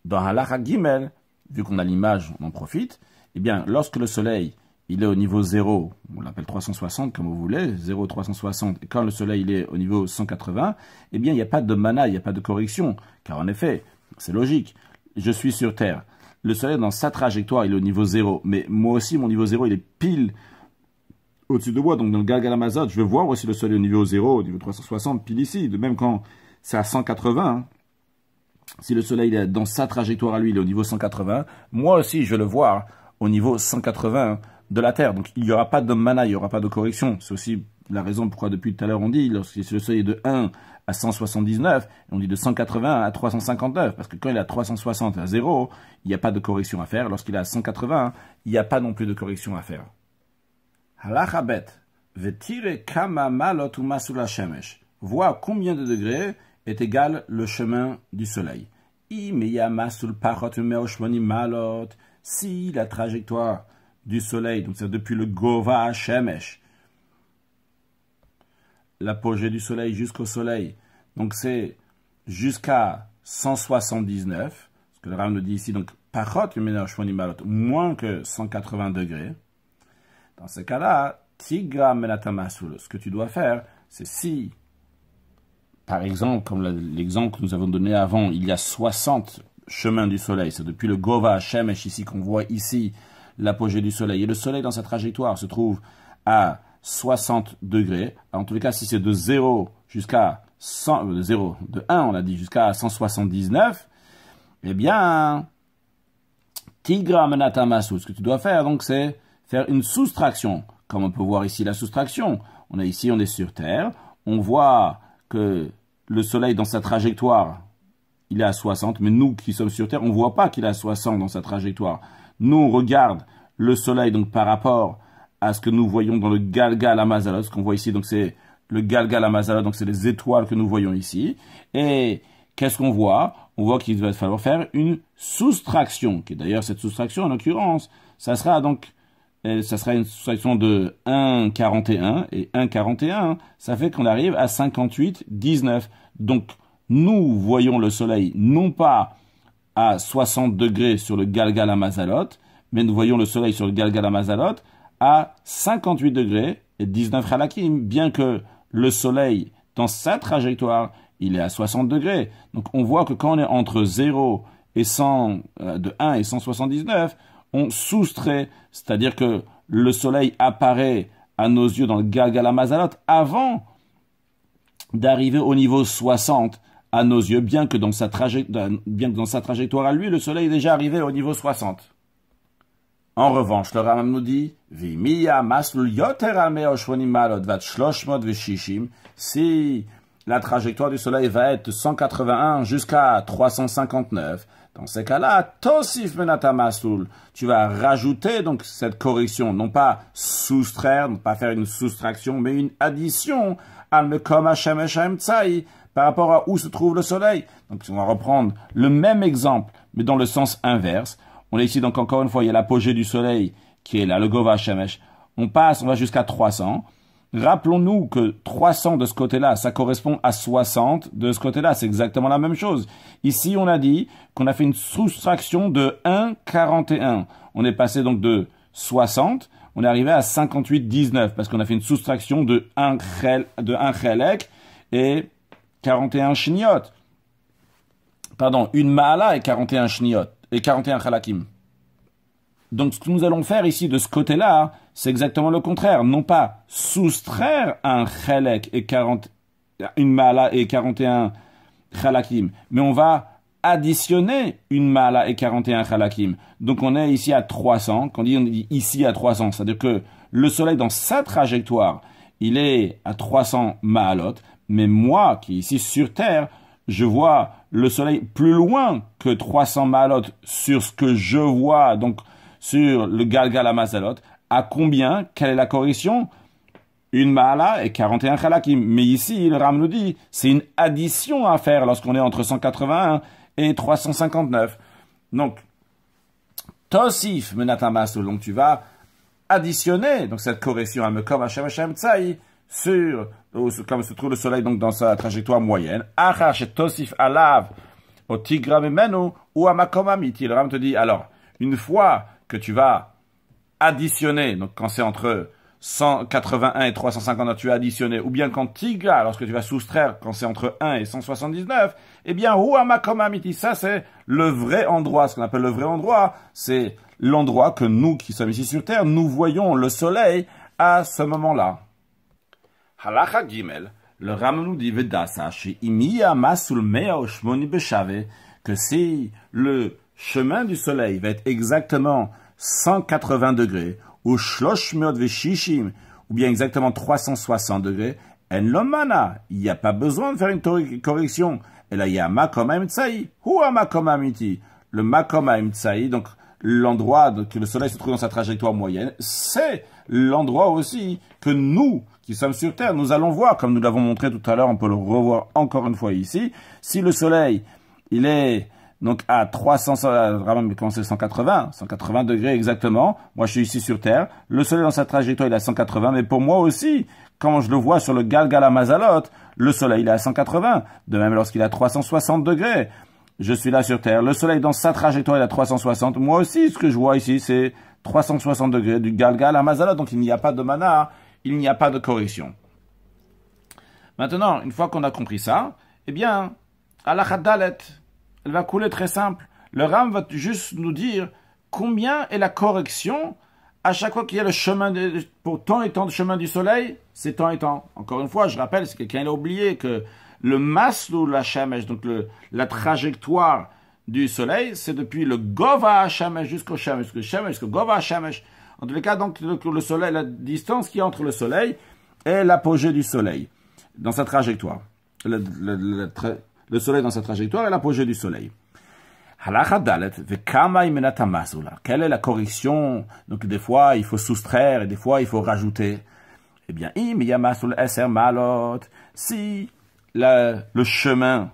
dans Halakha Gimel, vu qu'on a l'image, on en profite, eh bien, lorsque le soleil il est au niveau 0, on l'appelle 360 comme vous voulez, 0, 360, et quand le soleil il est au niveau 180, eh bien, il n'y a pas de mana, il n'y a pas de correction, car en effet, c'est logique, je suis sur Terre. Le soleil, dans sa trajectoire, il est au niveau 0, mais moi aussi, mon niveau 0, il est pile au-dessus de moi, donc dans le Galgalamazad, je veux voir aussi le soleil au niveau 0, au niveau 360, pile ici, de même quand c'est à 180. Hein. Si le Soleil est dans sa trajectoire à lui, il est au niveau 180. Moi aussi, je vais le voir au niveau 180 de la Terre. Donc il n'y aura pas de mana, il n'y aura pas de correction. C'est aussi la raison pourquoi depuis tout à l'heure on dit, lorsque le Soleil est de 1 à 179, on dit de 180 à 359, parce que quand il est à 360 à 0, il n'y a pas de correction à faire. Lorsqu'il est à 180, il n'y a pas non plus de correction à faire. Halachabet, Vois combien de degrés est égal le chemin du soleil. Si la trajectoire du soleil, donc c'est depuis le Gova Hashemesh, l'apogée du soleil jusqu'au soleil, donc c'est jusqu'à 179, ce que le Ram nous dit ici, donc parot moins que 180 degrés. Dans ce cas-là, tigra ce que tu dois faire, c'est si par exemple, comme l'exemple que nous avons donné avant, il y a 60 chemins du soleil. C'est depuis le Gova Shemesh, ici, qu'on voit ici l'apogée du soleil. Et le soleil, dans sa trajectoire, se trouve à 60 degrés. En tous les cas, si c'est de 0 jusqu'à 100, euh, de 1, on l'a dit, jusqu'à 179, eh bien, Tigra ce que tu dois faire, donc, c'est faire une soustraction. Comme on peut voir ici la soustraction, on est ici, on est sur Terre, on voit que le Soleil dans sa trajectoire, il est à 60, mais nous qui sommes sur Terre, on ne voit pas qu'il est à 60 dans sa trajectoire. Nous, on regarde le Soleil donc par rapport à ce que nous voyons dans le Galgal ce qu'on voit ici, donc c'est le Galgal donc c'est les étoiles que nous voyons ici. Et qu'est-ce qu'on voit On voit qu'il va falloir faire une soustraction, qui d'ailleurs cette soustraction en l'occurrence, ça sera donc ça sera une soustraction de 1,41 et 1,41, hein. ça fait qu'on arrive à 58,19. Donc, nous voyons le soleil non pas à 60 degrés sur le Galgal mais nous voyons le soleil sur le Galgal à 58 degrés et 19 halakim, bien que le soleil, dans sa trajectoire, il est à 60 degrés. Donc on voit que quand on est entre 0 et 100, euh, de 1 et 179, on soustrait, c'est-à-dire que le soleil apparaît à nos yeux dans le Gagalamazalot avant d'arriver au niveau 60 à nos yeux, bien que, dans sa dans sa trajectoire à lui, le soleil est déjà arrivé au niveau 60. En revanche, le Ramam nous dit, si la trajectoire du soleil va être 181 jusqu'à 359, dans ces cas-là, tosif tu vas rajouter donc cette correction, non pas soustraire, non pas faire une soustraction, mais une addition, al par rapport à où se trouve le soleil. Donc on va reprendre le même exemple, mais dans le sens inverse. On est ici donc encore une fois, il y a l'apogée du soleil qui est là, le On passe, on va jusqu'à 300. Rappelons-nous que 300 de ce côté-là, ça correspond à 60 de ce côté-là. C'est exactement la même chose. Ici, on a dit qu'on a fait une soustraction de 1,41. On est passé donc de 60, on est arrivé à 58,19 parce qu'on a fait une soustraction de 1 de 1 et 41 shniot. Pardon, une maala et 41 shniot et 41 chalakim. Donc ce que nous allons faire ici de ce côté-là, c'est exactement le contraire. Non pas soustraire un chelek et 40, une mala et 41 chalakim, mais on va additionner une mala et 41 chalakim. Donc on est ici à 300. Quand on dit, ici à 300, c'est-à-dire que le soleil dans sa trajectoire, il est à 300 maalot, mais moi qui ici sur Terre, je vois le soleil plus loin que 300 maalot sur ce que je vois, donc sur le Galgalamazalot, à combien Quelle est la correction Une mala et 41 Khalakim. Mais ici, le Ram nous dit, c'est une addition à faire lorsqu'on est entre 181 et 359. Donc, Tosif Menatamas, donc tu vas additionner donc cette correction à Mekom sur, comme se trouve le soleil donc dans sa trajectoire moyenne, Arach Tosif Alav, au Memenu, ou à Le Ram te dit, alors, une fois que tu vas additionné, donc quand c'est entre 181 et 359, tu as additionné, ou bien quand tiga, lorsque tu vas soustraire, quand c'est entre 1 et 179, eh bien, ça c'est le vrai endroit, ce qu'on appelle le vrai endroit, c'est l'endroit que nous qui sommes ici sur Terre, nous voyons le soleil à ce moment-là. Halacha Gimel, le que si le chemin du soleil va être exactement 180 degrés, ou ou bien exactement 360 degrés, en lomana, il n'y a pas besoin de faire une correction. Et là, il y a makom ou makom Le makoma donc l'endroit que le soleil se trouve dans sa trajectoire moyenne, c'est l'endroit aussi que nous, qui sommes sur Terre, nous allons voir, comme nous l'avons montré tout à l'heure, on peut le revoir encore une fois ici, si le soleil, il est donc à 300, mais comment c'est 180, 180 degrés exactement. Moi, je suis ici sur Terre. Le Soleil dans sa trajectoire, il est à 180, mais pour moi aussi, quand je le vois sur le Galgala Mazalot, le Soleil, est à 180. De même, lorsqu'il est à 360 degrés, je suis là sur Terre. Le Soleil dans sa trajectoire, il est à 360. Moi aussi, ce que je vois ici, c'est 360 degrés du Galgala Mazalot. Donc, il n'y a pas de mana, il n'y a pas de correction. Maintenant, une fois qu'on a compris ça, eh bien, la Hadalet elle va couler très simple. Le Ram va juste nous dire combien est la correction à chaque fois qu'il y a le chemin de, pour tant et tant de chemin du soleil, c'est tant et tant. Encore une fois, je rappelle, c'est quelqu'un a oublié que le maslou la Shemesh, donc la trajectoire du soleil, c'est depuis le Gova Shemesh jusqu'au Shemesh, jusqu'au Gova En tous les cas, donc, le soleil, la distance qui entre le soleil et l'apogée du soleil dans sa trajectoire le soleil dans sa trajectoire et l'apogée du soleil. Quelle est la correction Donc des fois, il faut soustraire et des fois, il faut rajouter. Eh bien, si le chemin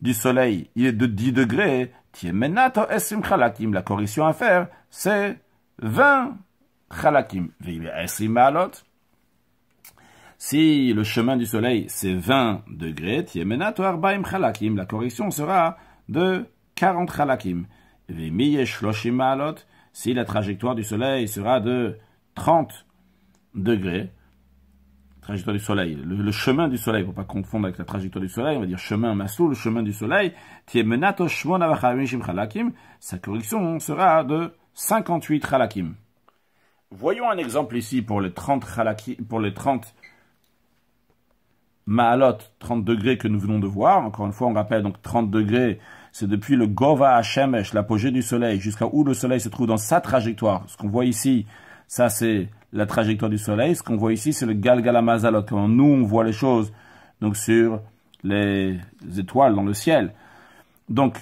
du soleil il est de 10 degrés, la correction à faire, c'est 20 chalakim. Si le chemin du soleil, c'est 20 degrés, la correction sera de 40 malot, Si la trajectoire du soleil sera de 30 degrés, trajectoire du soleil, le, chemin du soleil, pour pas confondre avec la trajectoire du soleil, on va dire chemin massou, le chemin du soleil, sa correction sera de 58 khalakim. Voyons un exemple ici pour les 30 khalakim. pour les 30 Maalot, 30 degrés que nous venons de voir. Encore une fois, on rappelle, donc 30 degrés, c'est depuis le Gova Hashemesh, l'apogée du soleil, jusqu'à où le soleil se trouve dans sa trajectoire. Ce qu'on voit ici, ça c'est la trajectoire du soleil. Ce qu'on voit ici, c'est le Galgalamazalot. comment nous, on voit les choses, donc sur les étoiles dans le ciel. Donc,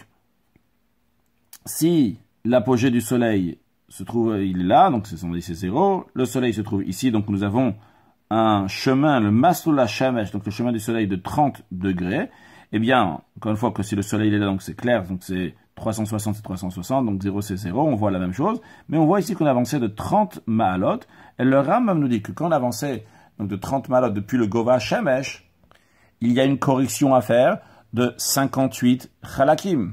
si l'apogée du soleil se trouve, il est là, donc c'est 0, le soleil se trouve ici, donc nous avons un chemin, le Masloula chamesh donc le chemin du soleil de 30 degrés, eh bien, encore une fois que si le soleil est là, donc c'est clair, donc c'est 360 et 360, donc 0 c'est 0, on voit la même chose, mais on voit ici qu'on avançait de 30 maalot, et le Ram nous dit que quand on avançait donc de 30 maalot depuis le Gova Shemesh, il y a une correction à faire de 58 chalakim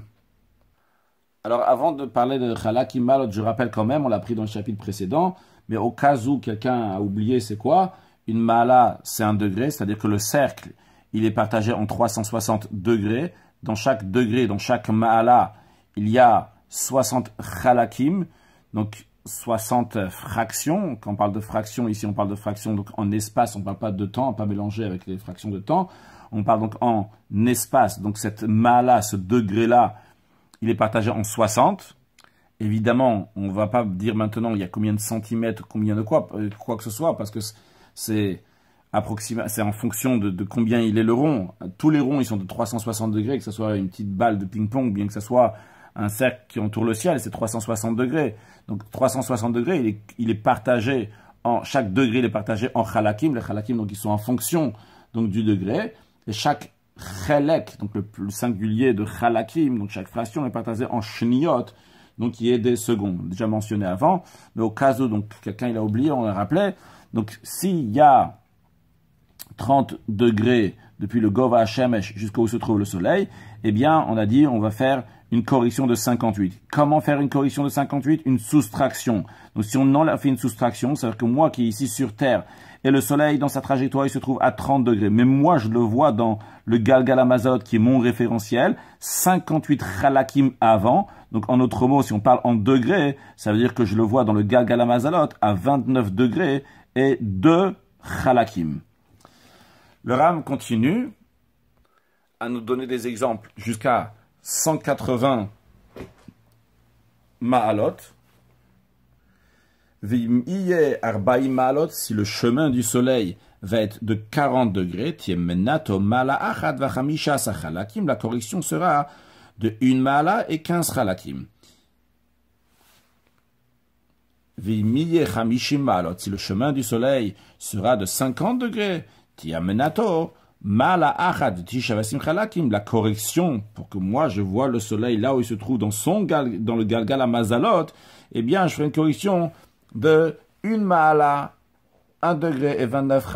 Alors avant de parler de chalakim maalot, je rappelle quand même, on l'a pris dans le chapitre précédent, mais au cas où quelqu'un a oublié c'est quoi, une mala, c'est un degré, c'est-à-dire que le cercle, il est partagé en 360 degrés. Dans chaque degré, dans chaque mala, il y a 60 halakim, donc 60 fractions. Quand on parle de fractions, ici on parle de fractions donc en espace, on ne parle pas de temps, pas mélanger avec les fractions de temps. On parle donc en espace, donc cette mala, ce degré-là, il est partagé en 60. Évidemment, on ne va pas dire maintenant il y a combien de centimètres, combien de quoi, euh, quoi que ce soit, parce que c'est en fonction de, combien il est le rond. Tous les ronds, ils sont de 360 degrés, que ce soit une petite balle de ping-pong, bien que ce soit un cercle qui entoure le ciel, c'est 360 degrés. Donc 360 degrés, il est, partagé en chaque degré, il est partagé en halakim. Les halakim, donc ils sont en fonction donc du degré. Et chaque chalek, donc le, plus singulier de halakim, donc chaque fraction est partagé en shniot, donc y est des secondes, déjà mentionné avant. Mais au cas où donc quelqu'un il a oublié, on le rappelé donc s'il y a 30 degrés depuis le Gova jusqu'à jusqu'où se trouve le soleil, eh bien, on a dit, on va faire une correction de 58. Comment faire une correction de 58 Une soustraction. Donc, si on en a fait une soustraction, c'est-à-dire que moi qui est ici sur Terre, et le soleil dans sa trajectoire, il se trouve à 30 degrés. Mais moi, je le vois dans le Galgal qui est mon référentiel, 58 Khalakim avant. Donc, en autre mot, si on parle en degrés, ça veut dire que je le vois dans le Galgal à 29 degrés et deux Chalakim. Le Ram continue à nous donner des exemples jusqu'à 180 Ma'alot. si le chemin du soleil va être de 40 degrés, la correction sera de une mala et 15 Chalakim si le chemin du soleil sera de 50 degrés, la correction pour que moi je vois le soleil là où il se trouve dans, son dans le Galgal à Mazalot, eh bien je fais une correction de une Mala, 1 degré et 29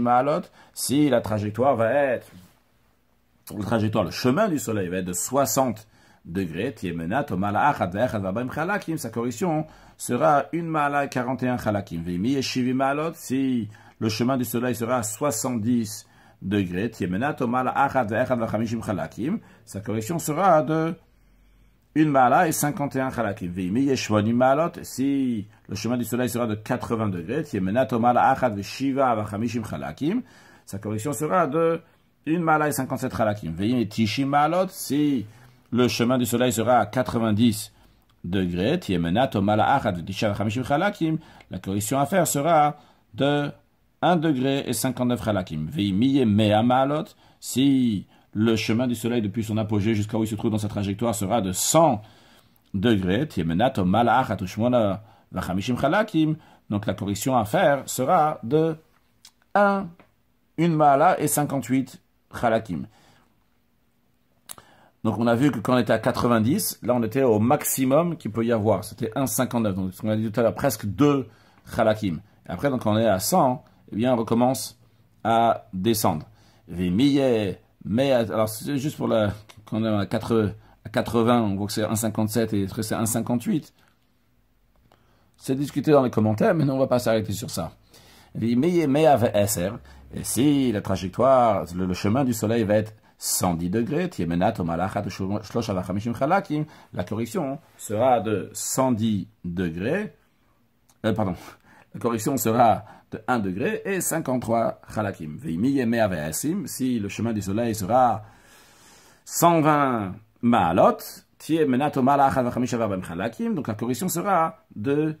malot Si la trajectoire va être, le chemin du soleil va être de 60 degrés, Tiemena, Tomala, Achad, Ve'echad, Chalakim, sa correction sera une mala et 41 Chalakim. Vimi, Yeshivi, Malot, si le chemin du soleil sera à 70 degrés, Tiemena, Tomala, Achad, Ve'echad, Chalakim, sa correction sera de une mala et 51 Chalakim. Vimi, Yeshvoni, Malot, si le chemin du soleil sera de 80 degrés, Tiemena, Tomala, Achad, Ve'shiva, Vachamishim, Chalakim, sa correction sera de une mala et 57 Chalakim. Vimi, Tishim, Malot, si le chemin du soleil sera à 90 degrés. La correction à faire sera de 1 degré et 59 halakim. Si le chemin du soleil depuis son apogée jusqu'à où il se trouve dans sa trajectoire sera de 100 degrés. Donc la correction à faire sera de 1, une mala et 58 halakim. Donc on a vu que quand on était à 90, là on était au maximum qu'il peut y avoir. C'était 1,59. Donc ce qu'on a dit tout à l'heure, presque 2 khalakim. Après, donc quand on est à 100, eh bien on recommence à descendre. mais alors c'est juste pour la, quand on est à 80, on voit que c'est 1,57 et que c'est 1,58. C'est discuté dans les commentaires, mais on ne va pas s'arrêter sur ça. Et si la trajectoire, le chemin du soleil va être 110 degrés, la correction sera de 110 degrés, euh, pardon, la correction sera de 1 degré et 53 halakim. Si le chemin du soleil sera 120 maalot, donc la correction sera de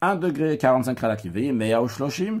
1 degré 45 halakim.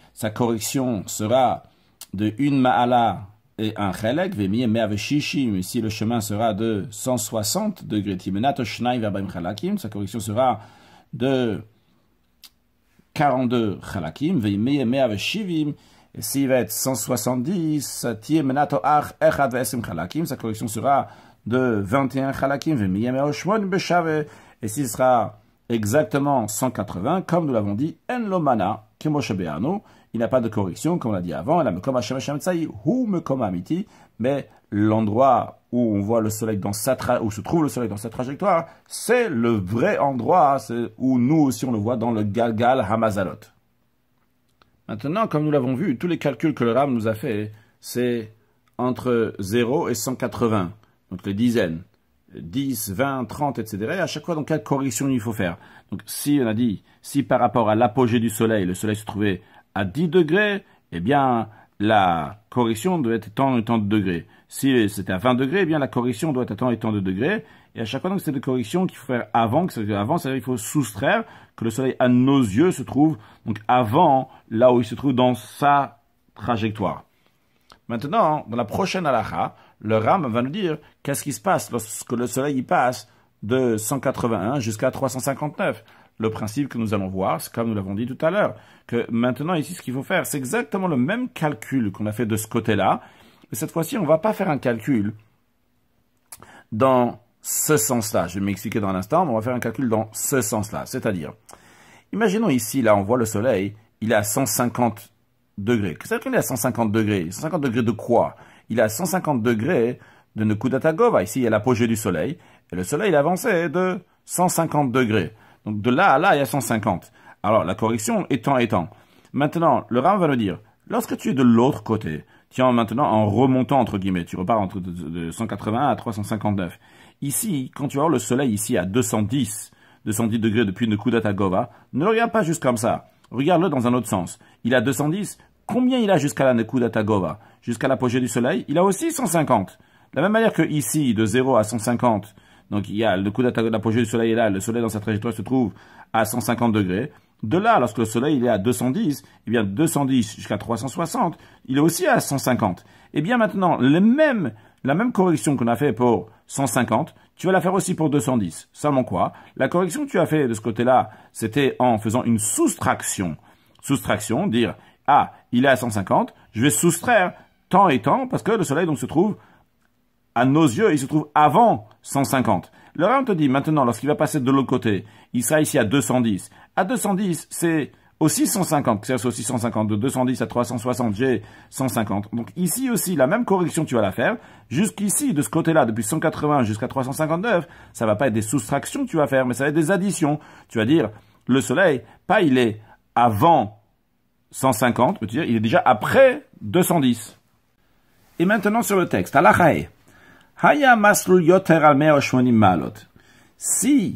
sa correction sera de une ma'ala et un chelek, et si le chemin sera de 160 degrés, sa correction sera de 42 chalakim, et s'il va être 170, sa correction sera de 21 chalakim, et s'il sera exactement 180, comme nous l'avons dit, en lomana, kemoshabeano, il n'a pas de correction, comme on l'a dit avant, mais l'endroit où on voit le soleil dans sa où se trouve le soleil dans sa trajectoire, c'est le vrai endroit où nous aussi on le voit dans le Galgal Hamazalot. Maintenant, comme nous l'avons vu, tous les calculs que le Ram nous a fait, c'est entre 0 et 180, donc les dizaines. 10, 20, 30, etc. à chaque fois, donc, quelle correction il faut faire. Donc, si on a dit, si par rapport à l'apogée du soleil, le soleil se trouvait à 10 degrés, eh bien, la correction doit être tant et tant de degrés. Si c'était à 20 degrés, eh bien, la correction doit être tant et tant de degrés. Et à chaque fois, c'est une correction qu'il faut faire avant. Avant, c'est-à-dire qu'il faut soustraire que le soleil, à nos yeux, se trouve, donc, avant, là où il se trouve dans sa trajectoire. Maintenant, dans la prochaine halakha, le Ram va nous dire qu'est-ce qui se passe lorsque le soleil y passe de 181 jusqu'à 359 le principe que nous allons voir, c'est comme nous l'avons dit tout à l'heure, que maintenant ici, ce qu'il faut faire, c'est exactement le même calcul qu'on a fait de ce côté-là, mais cette fois-ci, on ne va pas faire un calcul dans ce sens-là. Je vais m'expliquer dans l'instant, mais on va faire un calcul dans ce sens-là. C'est-à-dire, imaginons ici, là, on voit le soleil, il est à 150 degrés. Qu'est-ce qu'il est à 150 degrés 150 degrés de quoi Il est à 150 degrés de Nukudata Ici, il y a l'apogée du soleil, et le soleil il avançait de 150 degrés. Donc de là à là, il y a 150. Alors la correction étant étant. Maintenant, le Ram va nous dire, lorsque tu es de l'autre côté, tiens maintenant en remontant entre guillemets, tu repars entre de 180 à 359. Ici, quand tu vois le soleil ici à 210, 210 degrés depuis coup ne le regarde pas juste comme ça. Regarde-le dans un autre sens. Il a 210, combien il a jusqu'à la Nekuda Jusqu'à l'apogée du soleil, il a aussi 150. De la même manière que ici, de 0 à 150, donc il y a le coup d'apogée du Soleil est là, le Soleil dans sa trajectoire se trouve à 150 degrés. De là, lorsque le Soleil est à 210, eh bien 210 jusqu'à 360, il est aussi à 150. Et eh bien maintenant, la même correction qu'on a fait pour 150, tu vas la faire aussi pour 210. Seulement quoi La correction que tu as fait de ce côté-là, c'était en faisant une soustraction. Soustraction, dire ah, il est à 150, je vais soustraire tant et tant parce que le Soleil donc se trouve à nos yeux, il se trouve avant 150. Le te dit maintenant, lorsqu'il va passer de l'autre côté, il sera ici à 210. À 210, c'est aussi 150, c'est aussi 150, de 210 à 360, j'ai 150. Donc ici aussi, la même correction, tu vas la faire. Jusqu'ici, de ce côté-là, depuis 180 jusqu'à 359, ça va pas être des soustractions que tu vas faire, mais ça va être des additions. Tu vas dire, le soleil, pas il est avant 150, il est déjà après 210. Et maintenant sur le texte, à la si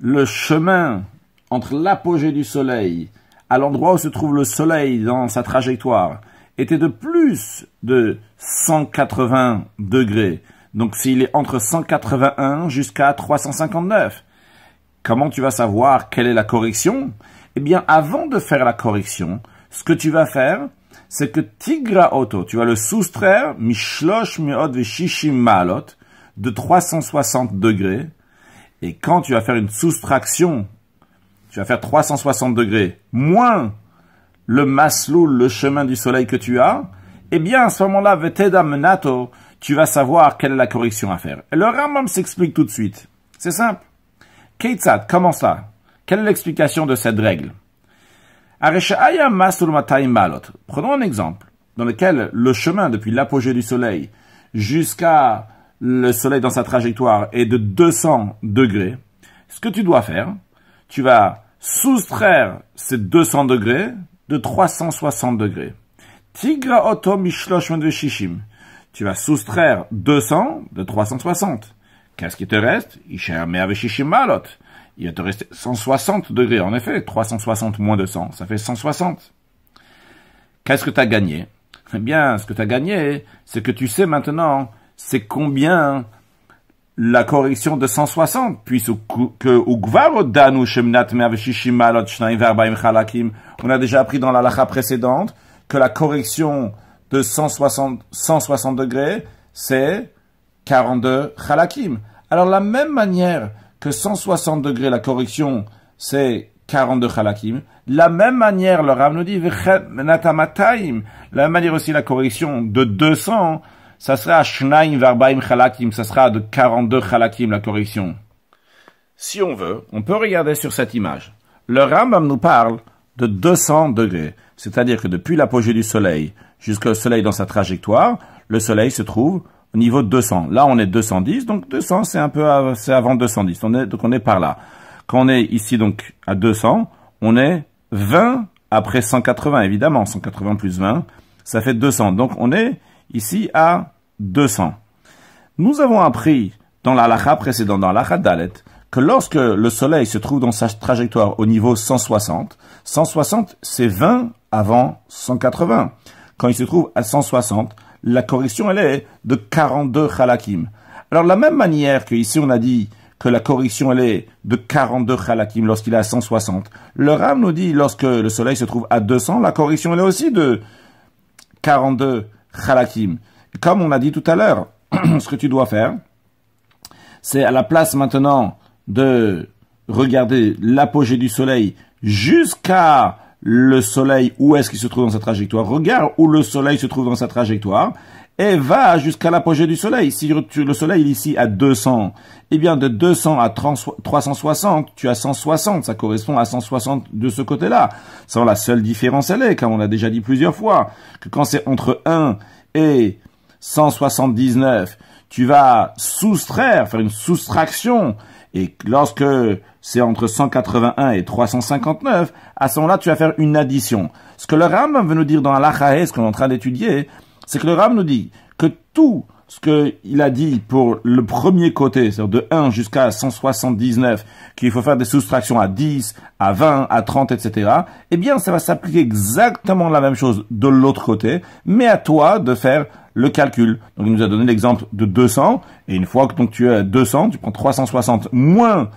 le chemin entre l'apogée du soleil, à l'endroit où se trouve le soleil dans sa trajectoire, était de plus de 180 degrés, donc s'il est entre 181 jusqu'à 359, comment tu vas savoir quelle est la correction Eh bien, avant de faire la correction, ce que tu vas faire, c'est que Tigra auto, tu vas le soustraire, Malot, de 360 degrés. Et quand tu vas faire une soustraction, tu vas faire 360 degrés, moins le Masloul, le chemin du soleil que tu as, eh bien, à ce moment-là, Menato, tu vas savoir quelle est la correction à faire. Et le Ramam s'explique tout de suite. C'est simple. Keitzad, comment ça Quelle est l'explication de cette règle Prenons un exemple dans lequel le chemin depuis l'apogée du soleil jusqu'à le soleil dans sa trajectoire est de 200 degrés. Ce que tu dois faire, tu vas soustraire ces 200 degrés de 360 degrés. Tu vas soustraire 200 de 360. Qu'est-ce qui te reste? il va te rester 160 degrés. En effet, 360 moins 200, ça fait 160. Qu'est-ce que tu as gagné Eh bien, ce que tu as gagné, c'est que tu sais maintenant, c'est combien la correction de 160, puisque on a déjà appris dans la lacha précédente que la correction de 160, 160 degrés, c'est 42 halakim. Alors, la même manière que 160 degrés, la correction, c'est 42 halakim. La même manière, le Rav nous dit, la même manière aussi, la correction de 200, ça sera à ça sera de 42 Halakim la correction. Si on veut, on peut regarder sur cette image. Le Rambam nous parle de 200 degrés, c'est-à-dire que depuis l'apogée du soleil jusqu'au soleil dans sa trajectoire, le soleil se trouve au niveau de 200. Là, on est 210, donc 200, c'est un peu avant 210. donc on est par là. Quand on est ici, donc, à 200, on est 20 après 180, évidemment. 180 plus 20, ça fait 200. Donc, on est ici à 200. Nous avons appris dans la précédent, précédente, dans la Dalet, que lorsque le soleil se trouve dans sa trajectoire au niveau 160, 160, c'est 20 avant 180. Quand il se trouve à 160, la correction, elle est de 42 halakim. Alors, de la même manière qu'ici, on a dit que la correction, elle est de 42 halakim lorsqu'il est à 160. Le Ram nous dit, lorsque le soleil se trouve à 200, la correction, elle est aussi de 42 halakim. Comme on a dit tout à l'heure, (clears throat) ce que tu dois faire, c'est à la place maintenant de regarder l'apogée du soleil jusqu'à le soleil, où est-ce qu'il se trouve dans sa trajectoire, regarde où le soleil se trouve dans sa trajectoire, et va jusqu'à l'apogée du soleil. Si le soleil est ici à 200, et eh bien de 200 à 360, tu as 160, ça correspond à 160 de ce côté-là. sans la seule différence, elle est, comme on l'a déjà dit plusieurs fois, que quand c'est entre 1 et 179, tu vas soustraire, faire une soustraction, et lorsque c'est entre 181 et 359, à ce moment-là, tu vas faire une addition. Ce que le Ram veut nous dire dans al ce qu'on est en train d'étudier, c'est que le Ram nous dit que tout ce qu'il a dit pour le premier côté, c'est-à-dire de 1 jusqu'à 179, qu'il faut faire des soustractions à 10, à 20, à 30, etc., eh bien, ça va s'appliquer exactement la même chose de l'autre côté, mais à toi de faire le calcul. Donc, il nous a donné l'exemple de 200, et une fois que donc, tu es à 200, tu prends 360 moins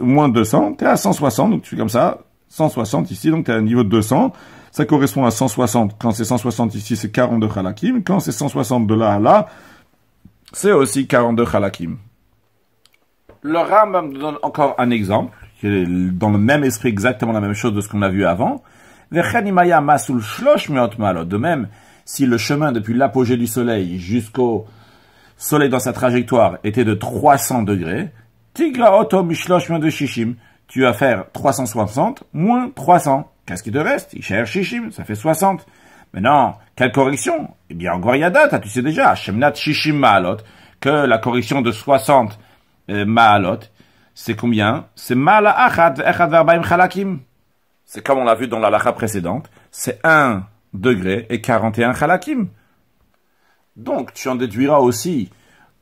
moins 200, tu es à 160, donc tu fais comme ça, 160 ici, donc tu à un niveau de 200. Ça correspond à 160. Quand c'est 160 ici, c'est 42 halakim. Quand c'est 160 de là à là, c'est aussi 42 halakim. Le Rambam donne encore un exemple, qui est dans le même esprit exactement la même chose de ce qu'on a vu avant. De même, si le chemin depuis l'apogée du soleil jusqu'au soleil dans sa trajectoire était de 300 degrés, de Shishim, Tu vas faire 360 moins 300. Qu'est-ce qui te reste Shishim, ça fait 60. Maintenant, quelle correction Eh bien, en il tu sais déjà, Shemnat Shishim Maalot, que la correction de 60 euh, Maalot, c'est combien C'est Maala Achad, Echad Verbaim Chalakim. C'est comme on l'a vu dans la lacha précédente, c'est 1 degré et 41 Chalakim. Donc, tu en déduiras aussi,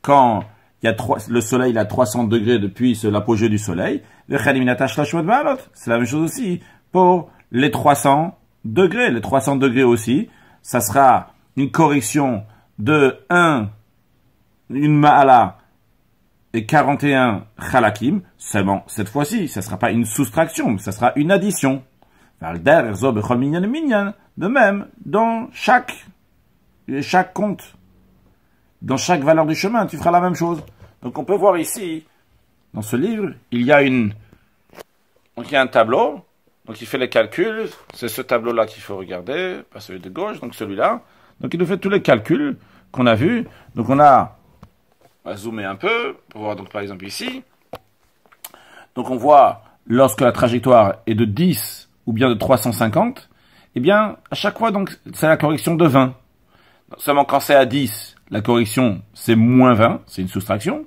quand il y a le soleil il a 300 degrés depuis l'apogée du soleil. C'est la même chose aussi pour les 300 degrés. Les 300 degrés aussi, ça sera une correction de 1, une ma'ala et 41 khalakim, Seulement, cette fois-ci, ça ne sera pas une soustraction, ça sera une addition. De même, dans chaque, chaque compte dans chaque valeur du chemin, tu feras la même chose. Donc on peut voir ici, dans ce livre, il y a une... Donc y a un tableau, donc il fait les calculs, c'est ce tableau-là qu'il faut regarder, pas celui de gauche, donc celui-là. Donc il nous fait tous les calculs qu'on a vus. Donc on a, on zoomer un peu, pour voir donc par exemple ici. Donc on voit, lorsque la trajectoire est de 10 ou bien de 350, eh bien, à chaque fois, donc, c'est la correction de 20. seulement quand c'est à 10, la correction, c'est moins 20, c'est une soustraction.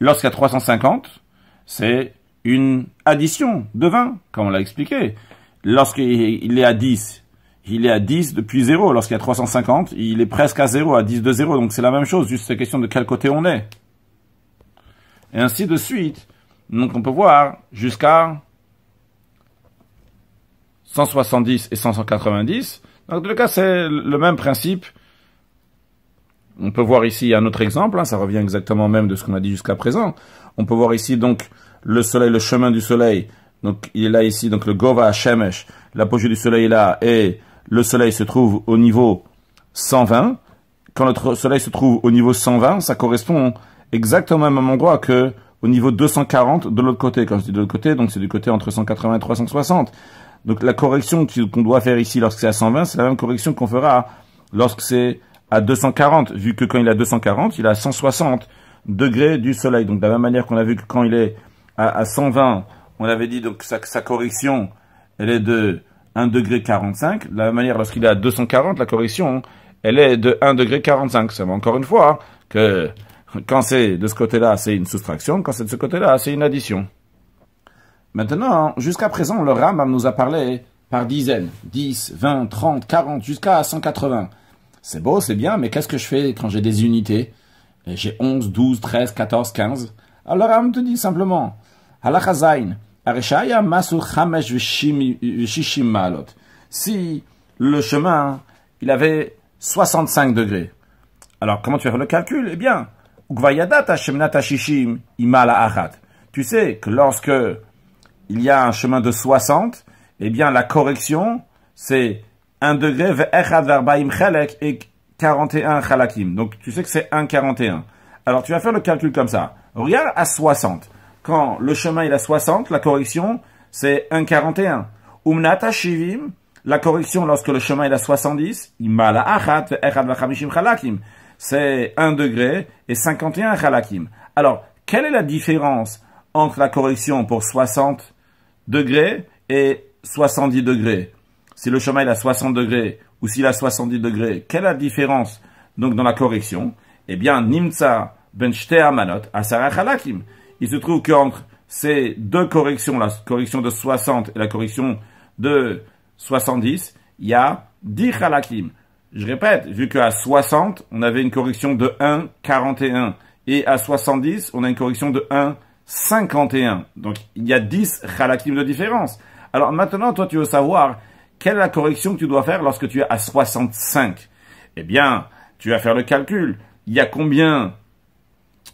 Lorsqu'il y a 350, c'est une addition de 20, comme on l'a expliqué. Lorsqu'il est à 10, il est à 10 depuis 0. Lorsqu'il y a 350, il est presque à 0, à 10 de 0. Donc c'est la même chose, juste c'est question de quel côté on est. Et ainsi de suite. Donc on peut voir jusqu'à 170 et 190. Donc le cas, c'est le même principe on peut voir ici un autre exemple, hein, ça revient exactement même de ce qu'on a dit jusqu'à présent. On peut voir ici donc le soleil, le chemin du soleil. Donc il est là ici, donc le Gova Shemesh, l'apogée du soleil est là, et le soleil se trouve au niveau 120. Quand notre soleil se trouve au niveau 120, ça correspond exactement au même endroit que au niveau 240 de l'autre côté. Quand je dis de l'autre côté, donc c'est du côté entre 180 et 360. Donc la correction qu'on doit faire ici lorsque c'est à 120, c'est la même correction qu'on fera lorsque c'est à 240, vu que quand il est à 240, il est à 160 degrés du soleil. Donc de la même manière qu'on a vu que quand il est à, à 120, on avait dit donc sa, correction, elle est de 1 degré 45. De la même manière, lorsqu'il est à 240, la correction, elle est de 1 degré 45. Ça va encore une fois que quand c'est de ce côté-là, c'est une soustraction, quand c'est de ce côté-là, c'est une addition. Maintenant, jusqu'à présent, le RAM hein, nous a parlé par dizaines, 10, 20, 30, 40, jusqu'à 180 c'est beau, c'est bien, mais qu'est-ce que je fais quand j'ai des unités J'ai 11, 12, 13, 14, 15. Alors on te dit simplement, si le chemin, il avait 65 degrés, alors comment tu fais le calcul Eh bien, tu sais que lorsque il y a un chemin de 60, eh bien la correction, c'est 1 degré, et 41 chalakim. Donc tu sais que c'est 1,41. Alors tu vas faire le calcul comme ça. Regarde à 60. Quand le chemin est à 60, la correction, c'est 1,41. Umnata shivim, la correction lorsque le chemin est à 70, c'est 1 degré et 51 chalakim. Alors, quelle est la différence entre la correction pour 60 degrés et 70 degrés si le chemin est à 60 degrés ou s'il est à 70 degrés, quelle est la différence donc dans la correction Eh bien, Nimsa ben Sarah Khalakim. Il se trouve qu'entre ces deux corrections, la correction de 60 et la correction de 70, il y a 10 khalakim. Je répète, vu qu'à 60, on avait une correction de 1,41 et à 70, on a une correction de 1,51. Donc, il y a 10 khalakim de différence. Alors maintenant, toi, tu veux savoir quelle est la correction que tu dois faire lorsque tu es à 65 Eh bien, tu vas faire le calcul. Il y a combien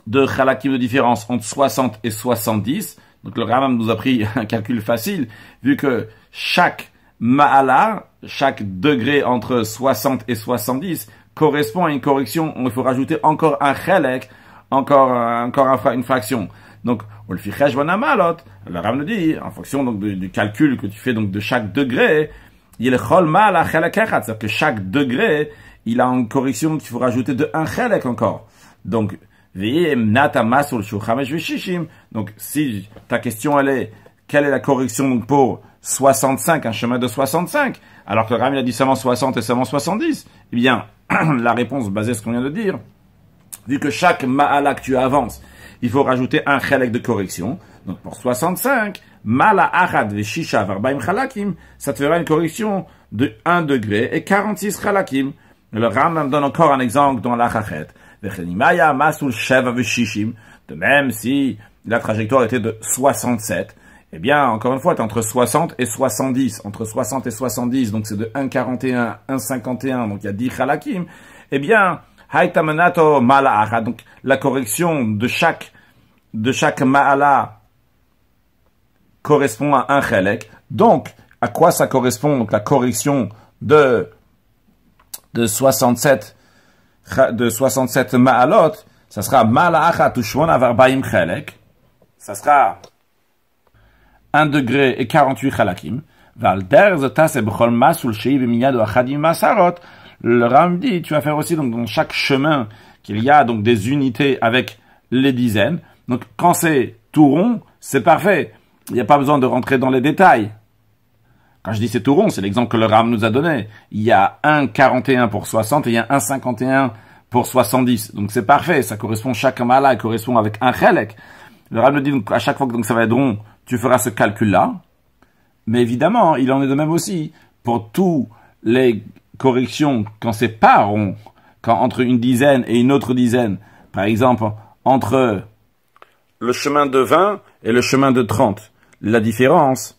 de relative de différence entre 60 et 70 Donc le Ramam nous a pris (laughs) un calcul facile, vu que chaque ma'ala, chaque degré entre 60 et 70 correspond à une correction. Il faut rajouter encore un khalak, encore, encore une fraction. Donc, on le Ram nous dit, en fonction donc, du, du calcul que tu fais donc de chaque degré, c'est-à-dire que chaque degré, il a une correction qu'il faut rajouter de un chelek encore. Donc, donc si ta question elle est, quelle est la correction pour 65, un chemin de 65, alors que Rami a dit seulement 60 et seulement 70, eh bien, (clears throat) la réponse basée sur ce qu'on vient de dire, vu que chaque ma'ala que tu avances, il faut rajouter un chelek de correction. Donc pour 65, Mala Ahad Veshisha Varbaim Khalakim, ça te fera une correction de 1 degré et 46 khalakim Le Rambam donne encore un exemple dans la Chachet. de même si la trajectoire était de 67, eh bien, encore une fois, entre 60 et 70. Entre 60 et 70, donc c'est de 1,41, 1,51, donc il y a 10 khalakim Eh bien, Haitamanato Mala Ahad, donc la correction de chaque, de chaque Ma'ala, correspond à un khalek. Donc, à quoi ça correspond donc, la correction de, de 67 de 67 ma'alot, ça sera avarbaim ça sera 1 degré et 48 chalakim. E Le Ram dit, tu vas faire aussi donc dans chaque chemin qu'il y a donc des unités avec les dizaines. Donc quand c'est tout rond, c'est parfait. Il n'y a pas besoin de rentrer dans les détails. Quand je dis c'est tout rond, c'est l'exemple que le RAM nous a donné. Il y a un 1,41 pour 60 et il y a 1,51 pour 70. Donc c'est parfait, ça correspond, chaque mala correspond avec un chelek. Le RAM nous dit donc à chaque fois que ça va être rond, tu feras ce calcul-là. Mais évidemment, il en est de même aussi pour toutes les corrections quand c'est pas rond, quand entre une dizaine et une autre dizaine, par exemple, entre le chemin de 20 et le chemin de 30. La différence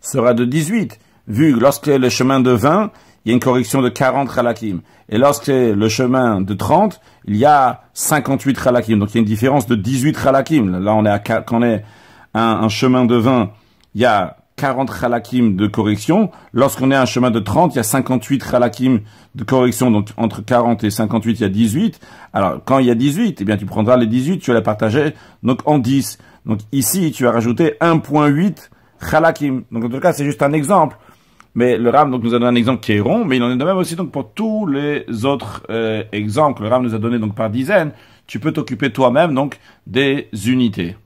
sera de 18, vu que lorsque le chemin de 20, il y a une correction de 40 halakim. Et lorsqu'il y a le chemin de 30, il y a 58 halakim. Donc il y a une différence de 18 halakim. Là, on est à, quand on est un, chemin de 20, il y a 40 halakim de correction. Lorsqu'on est à un chemin de 30, il y a 58 halakim de correction. Donc entre 40 et 58, il y a 18. Alors quand il y a 18, eh bien tu prendras les 18, tu vas les partager donc en 10. Donc ici, tu as rajouté 1.8 khalakim. Donc en tout cas, c'est juste un exemple. Mais le Ram donc, nous a donné un exemple qui est rond, mais il en est de même aussi donc, pour tous les autres euh, exemples. Le Ram nous a donné donc par dizaines. Tu peux t'occuper toi-même donc des unités.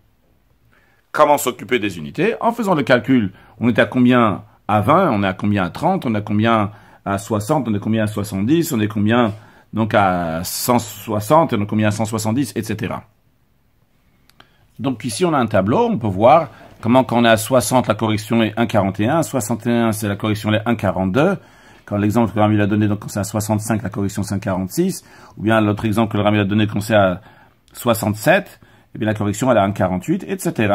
Comment s'occuper des unités En faisant le calcul, on est à combien à 20, on est à combien à 30, on est à combien à 60, on est combien à 70, on est combien donc à 160, on est combien à 170, etc. Donc ici, on a un tableau, on peut voir comment quand on est à 60, la correction est 1,41, 61, c'est la correction elle est 1,42, quand l'exemple que le Rami a donné, donc quand c'est à 65, la correction 5,46, ou bien l'autre exemple que le Rami a donné, quand c'est à 67, eh bien la correction elle est 1,48, etc.,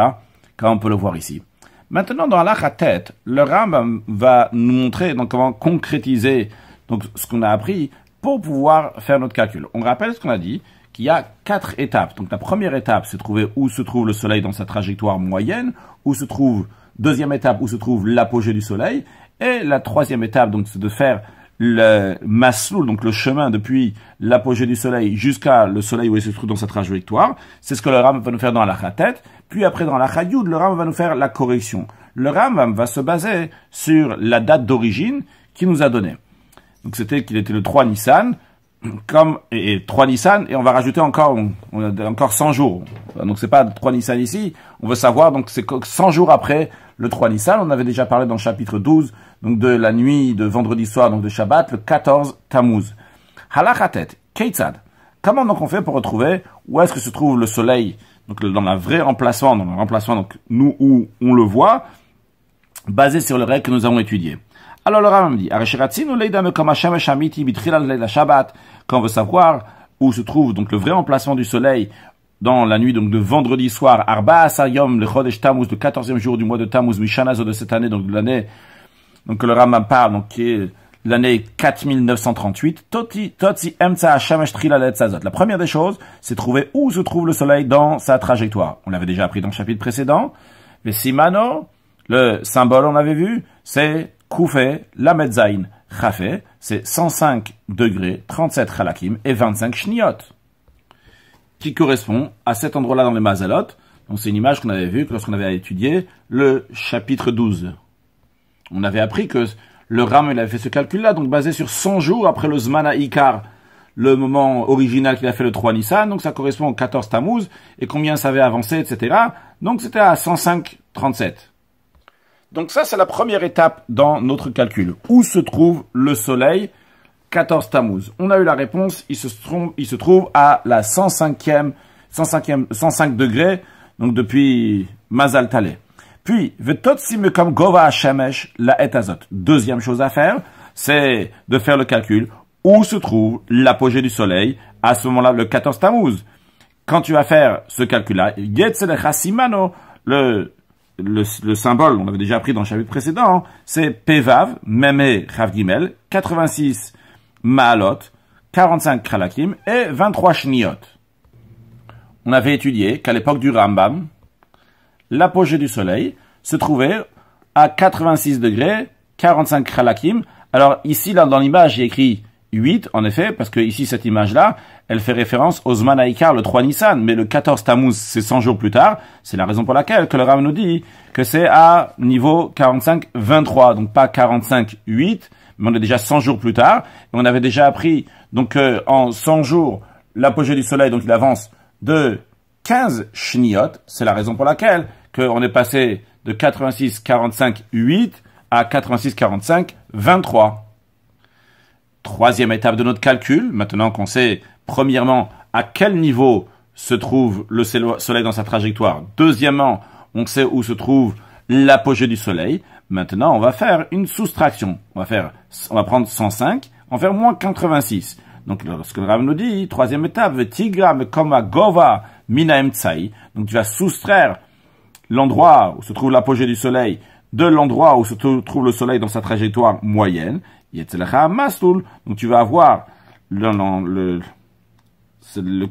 comme on peut le voir ici. Maintenant, dans à tête, le Ram va nous montrer donc, comment concrétiser donc, ce qu'on a appris pour pouvoir faire notre calcul. On rappelle ce qu'on a dit, il y a quatre étapes. Donc la première étape, c'est trouver où se trouve le Soleil dans sa trajectoire moyenne, où se trouve, deuxième étape, où se trouve l'apogée du Soleil, et la troisième étape, donc, c'est de faire le masloul, donc le chemin depuis l'apogée du soleil jusqu'à le soleil où il se trouve dans sa trajectoire. C'est ce que le Ram va nous faire dans la tête. Puis après, dans la radio, le Ram va nous faire la correction. Le Ram va se baser sur la date d'origine qu'il nous a donnée. Donc c'était qu'il était le 3 Nissan comme et, et Nissan et on va rajouter encore on a encore 100 jours. Donc c'est pas 3 Nissan ici, on veut savoir donc c'est 100 jours après le 3 Nissan, on avait déjà parlé dans le chapitre 12 donc de la nuit de vendredi soir donc de Shabbat le 14 Tammuz. Halachatet, Keitzad. Comment donc on fait pour retrouver où est-ce que se trouve le soleil donc dans la vraie remplacement, dans le remplacement donc nous où on le voit basé sur le règle que nous avons étudié. Alors le Ram dit, quand on veut savoir où se trouve donc le vrai emplacement du soleil dans la nuit donc de vendredi soir, Arba le le 14e jour du mois de Tamuz de cette année, donc l'année, donc que le Rambam parle, donc qui est l'année 4938, Toti, Toti Emtsa La première des choses, c'est trouver où se trouve le soleil dans sa trajectoire. On l'avait déjà appris dans le chapitre précédent. Mais Simano, le symbole, on l'avait vu, c'est Koufé, la mezain c'est 105 degrés, 37 Khalakim et 25 shniot, qui correspond à cet endroit-là dans les Mazalot. Donc c'est une image qu'on avait vue lorsqu'on avait étudié le chapitre 12. On avait appris que le Ram il avait fait ce calcul-là, donc basé sur 100 jours après le Zmana Ikar, le moment original qu'il a fait le 3 Nissan, donc ça correspond au 14 Tammuz, et combien ça avait avancé, etc. Donc c'était à 105 37 donc ça, c'est la première étape dans notre calcul. Où se trouve le Soleil 14 Tammuz. On a eu la réponse, il se, trouve, il se trouve à la 105e, 105e, 105 degrés, donc depuis Mazal Puis, comme Gova la et Deuxième chose à faire, c'est de faire le calcul où se trouve l'apogée du soleil à ce moment-là, le 14 Tammuz. Quand tu vas faire ce calcul-là, le le, symbole, on l'avait déjà appris dans le chapitre précédent, hein, c'est Pevav, Memé, Rav 86 Maalot, 45 Kralakim et 23 Shniot. On avait étudié qu'à l'époque du Rambam, l'apogée du soleil se trouvait à 86 degrés, 45 Kralakim. Alors ici, là, dans l'image, j'ai écrit 8, en effet, parce que ici, cette image-là, elle fait référence au Zman le 3 Nissan, mais le 14 Tammuz, c'est 100 jours plus tard. C'est la raison pour laquelle que le Ram nous dit que c'est à niveau 45-23, donc pas 45-8, mais on est déjà 100 jours plus tard. Et on avait déjà appris, donc, euh, en 100 jours, l'apogée du soleil, donc il avance de 15 shniot. C'est la raison pour laquelle qu'on est passé de 86-45-8 à 86-45-23 troisième étape de notre calcul, maintenant qu'on sait premièrement à quel niveau se trouve le Soleil dans sa trajectoire, deuxièmement on sait où se trouve l'apogée du Soleil, maintenant on va faire une soustraction, on va, faire, on va prendre 105, on va faire moins 86. Donc ce le Rav nous dit, troisième étape, Tigram Koma Gova Mina Emtsai, donc tu vas soustraire l'endroit où se trouve l'apogée du Soleil de l'endroit où se trouve le Soleil dans sa trajectoire moyenne, Yetzelacha Mastoul. Donc tu vas avoir le, le, le,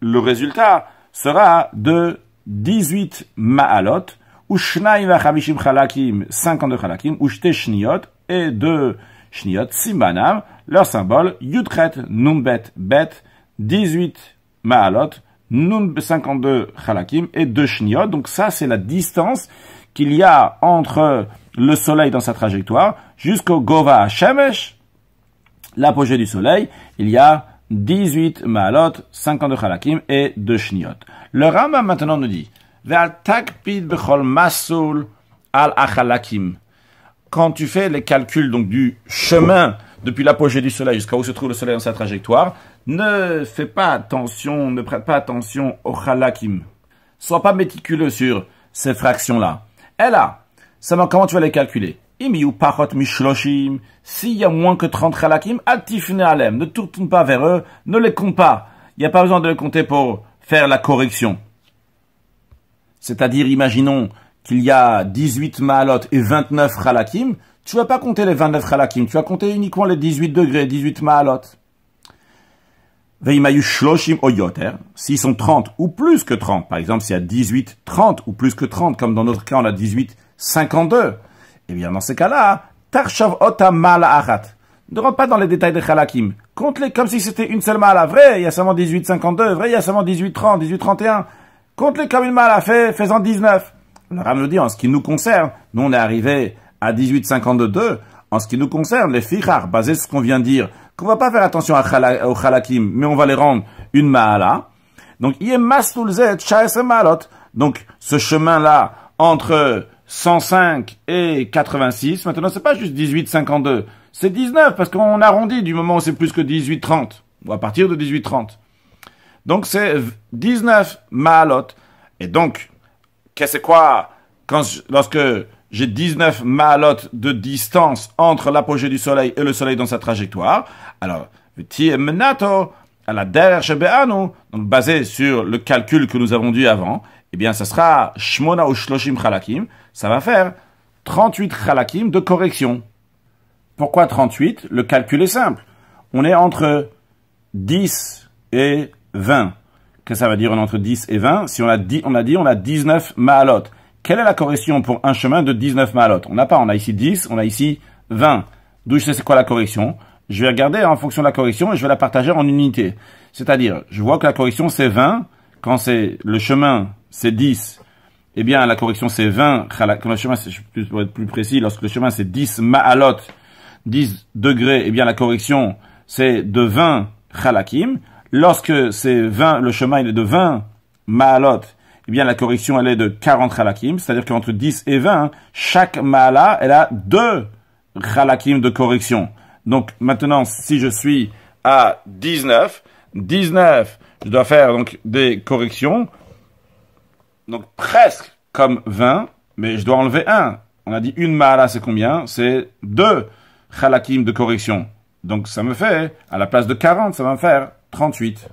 le résultat sera de 18 Ma'alot, ou Shnai Chalakim, 52 Chalakim, ou Shniyot, et de shniot Simbanam, leur symbole, Yudkret, Numbet, Bet, 18 Ma'alot, 52 Chalakim, et 2 shniot Donc ça, c'est la distance qu'il y a entre le soleil dans sa trajectoire jusqu'au Gova Hashemesh, l'apogée du soleil, il y a 18 Maalot, de khalakim et 2 Shniot. Le Rama maintenant nous dit masul al Quand tu fais les calculs donc du chemin depuis l'apogée du soleil jusqu'à où se trouve le soleil dans sa trajectoire, ne fais pas attention, ne prête pas attention au halakim. Sois pas méticuleux sur ces fractions-là. Elle a Seulement, comment tu vas les calculer s'il y a moins que 30 khalakim, alem, ne tourne pas vers eux, ne les compte pas. Il n'y a pas besoin de les compter pour faire la correction. C'est-à-dire, imaginons qu'il y a 18 maalot et 29 halakim. tu vas pas compter les 29 halakim, tu vas compter uniquement les 18 degrés, 18 maalot. S'ils sont 30 ou plus que 30, par exemple, s'il y a 18, 30 ou plus que 30, comme dans notre cas, on a 18 52. Eh bien, dans ces cas-là, Tarshav Ota Ne rentre pas dans les détails des Khalakim. Compte-les comme si c'était une seule mala. Vrai, il y a seulement 18, 52. Vrai, il y a seulement 18, 30, 18, 31. Compte-les comme une mala. Fait, fais-en 19. Le Ram nous dit, en ce qui nous concerne, nous on est arrivé à 18, 52, En ce qui nous concerne, les fichar, basé sur ce qu'on vient de dire, qu'on va pas faire attention à aux Khalakim, mais on va les rendre une mahala. Donc, Donc, ce chemin-là, entre 105 et 86. Maintenant, c'est pas juste 18, 52. C'est 19 parce qu'on arrondit du moment où c'est plus que 18, 30. Ou à partir de 18, 30. Donc, c'est 19 maalot. Et donc, qu'est-ce quoi quand quoi lorsque j'ai 19 maalot de distance entre l'apogée du soleil et le soleil dans sa trajectoire. Alors, à la donc basé sur le calcul que nous avons dû avant, eh bien, ça sera shmona ou shloshim chalakim, ça va faire 38 khalakim de correction. Pourquoi 38 Le calcul est simple. On est entre 10 et 20. Qu'est-ce que ça veut dire on est entre 10 et 20 Si on a, dit, on a dit on a 19 maalot. Quelle est la correction pour un chemin de 19 maalot On n'a pas, on a ici 10, on a ici 20. D'où je sais c'est quoi la correction Je vais regarder en fonction de la correction et je vais la partager en unité. C'est-à-dire, je vois que la correction c'est 20. Quand c'est le chemin c'est 10 eh bien, la correction c'est 20, quand le chemin, pour être plus précis, lorsque le chemin c'est 10 ma'alot, 10 degrés, eh bien, la correction c'est de 20 chalakim. Lorsque c'est 20, le chemin il est de 20 ma'alot, eh bien, la correction elle est de 40 chalakim, c'est-à-dire qu'entre 10 et 20, hein, chaque ma'ala, elle a 2 chalakim de correction. Donc, maintenant, si je suis à 19, 19, je dois faire donc des corrections donc presque comme 20, mais je dois enlever 1. On a dit une ma'ala, c'est combien C'est 2 halakim de correction. Donc ça me fait, à la place de 40, ça va me faire 38.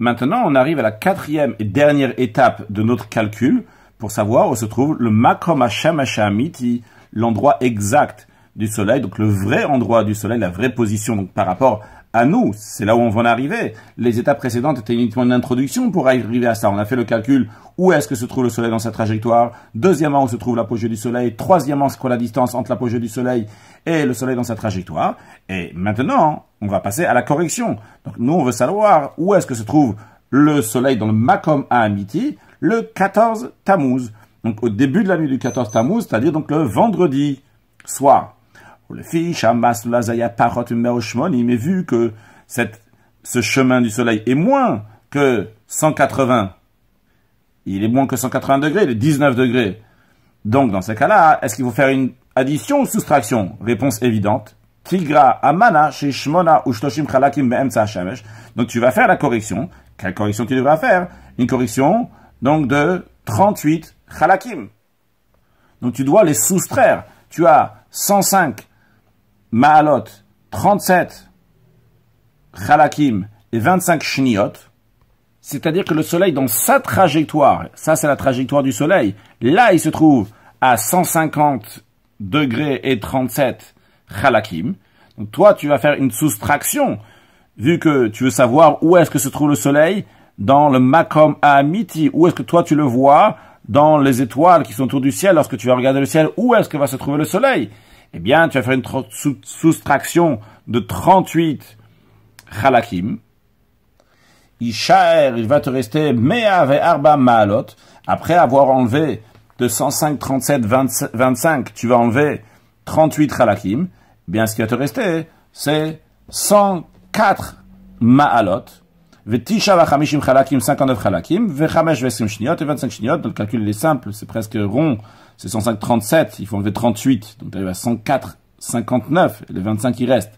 Maintenant, on arrive à la quatrième et dernière étape de notre calcul pour savoir où se trouve le Makom l'endroit exact du soleil, donc le vrai endroit du soleil, la vraie position par rapport à nous. C'est là où on va en arriver. Les étapes précédentes étaient uniquement une introduction pour arriver à ça. On a fait le calcul où est-ce que se trouve le soleil dans sa trajectoire. Deuxièmement, où se trouve l'apogée du soleil. Troisièmement, c'est quoi la distance entre l'apogée du soleil et le soleil dans sa trajectoire. Et maintenant, on va passer à la correction. Donc nous, on veut savoir où est-ce que se trouve le soleil dans le Makom à Amiti le 14 Tammuz donc au début de la nuit du 14 Tammuz, c'est-à-dire donc le vendredi soir. m'est vu que cette, ce chemin du soleil est moins que 180, il est moins que 180 degrés, il est 19 degrés. Donc dans ce cas-là, est-ce qu'il faut faire une addition ou soustraction Réponse évidente. Tigra amana Donc tu vas faire la correction. Quelle correction tu devras faire Une correction donc de 38 Chalakim. Donc tu dois les soustraire. Tu as 105 Maalot, 37 Chalakim et 25 Shniot. C'est-à-dire que le soleil, dans sa trajectoire, ça c'est la trajectoire du soleil, là il se trouve à 150 degrés et 37 Chalakim. Donc toi, tu vas faire une soustraction, vu que tu veux savoir où est-ce que se trouve le soleil, dans le Makom Amiti, où est-ce que toi tu le vois, dans les étoiles qui sont autour du ciel, lorsque tu vas regarder le ciel, où est-ce que va se trouver le soleil Eh bien, tu vas faire une soustraction de 38 khalakim, Ishaer, il va te rester Me'ave Arba Maalot. Après avoir enlevé de 105, 37, 25, tu vas enlever 38 halakim. Eh bien, ce qui va te rester, c'est 104 Maalot. Vetisha Chamishim Chalakim, 59 Chalakim, Vechamesh Veskim Shniot, et 25 Shniot. Donc le calcul est simple, c'est presque rond, c'est 105, 37, il faut enlever 38, donc tu à 104, 59, et les 25 qui restent.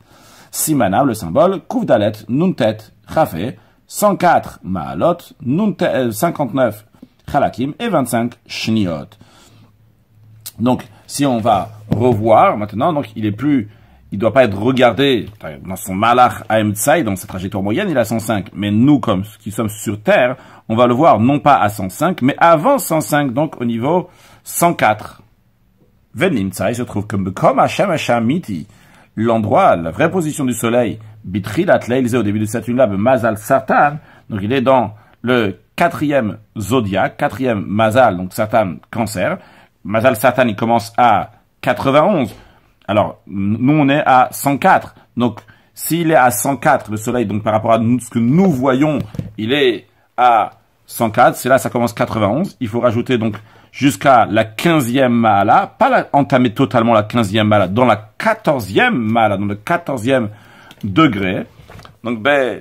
Simana, le symbole, nun Nuntet, Chafé, 104 Maalot, 59 euh, Chalakim et 25 Shniot. Donc, si on va revoir maintenant, donc il est plus il doit pas être regardé dans son malach Amtsai, dans sa trajectoire moyenne, il a 105. Mais nous, comme qui sommes sur Terre, on va le voir non pas à 105, mais avant 105, donc au niveau 104. Venimtsai se trouve comme, comme shem l'endroit, la vraie position du soleil, il est au début de cette lune-là, Mazal Satan, donc il est dans le quatrième zodiaque, quatrième Mazal, donc Satan, cancer. Mazal Satan, il commence à 91. Alors, nous, on est à 104. Donc, s'il est à 104, le soleil, donc par rapport à nous, ce que nous voyons, il est à 104. C'est là, ça commence 91. Il faut rajouter donc jusqu'à la 15e Mahala, pas entamer totalement la 15e Mahala, dans la 14e Mahala, dans le 14e degré. Donc, ben,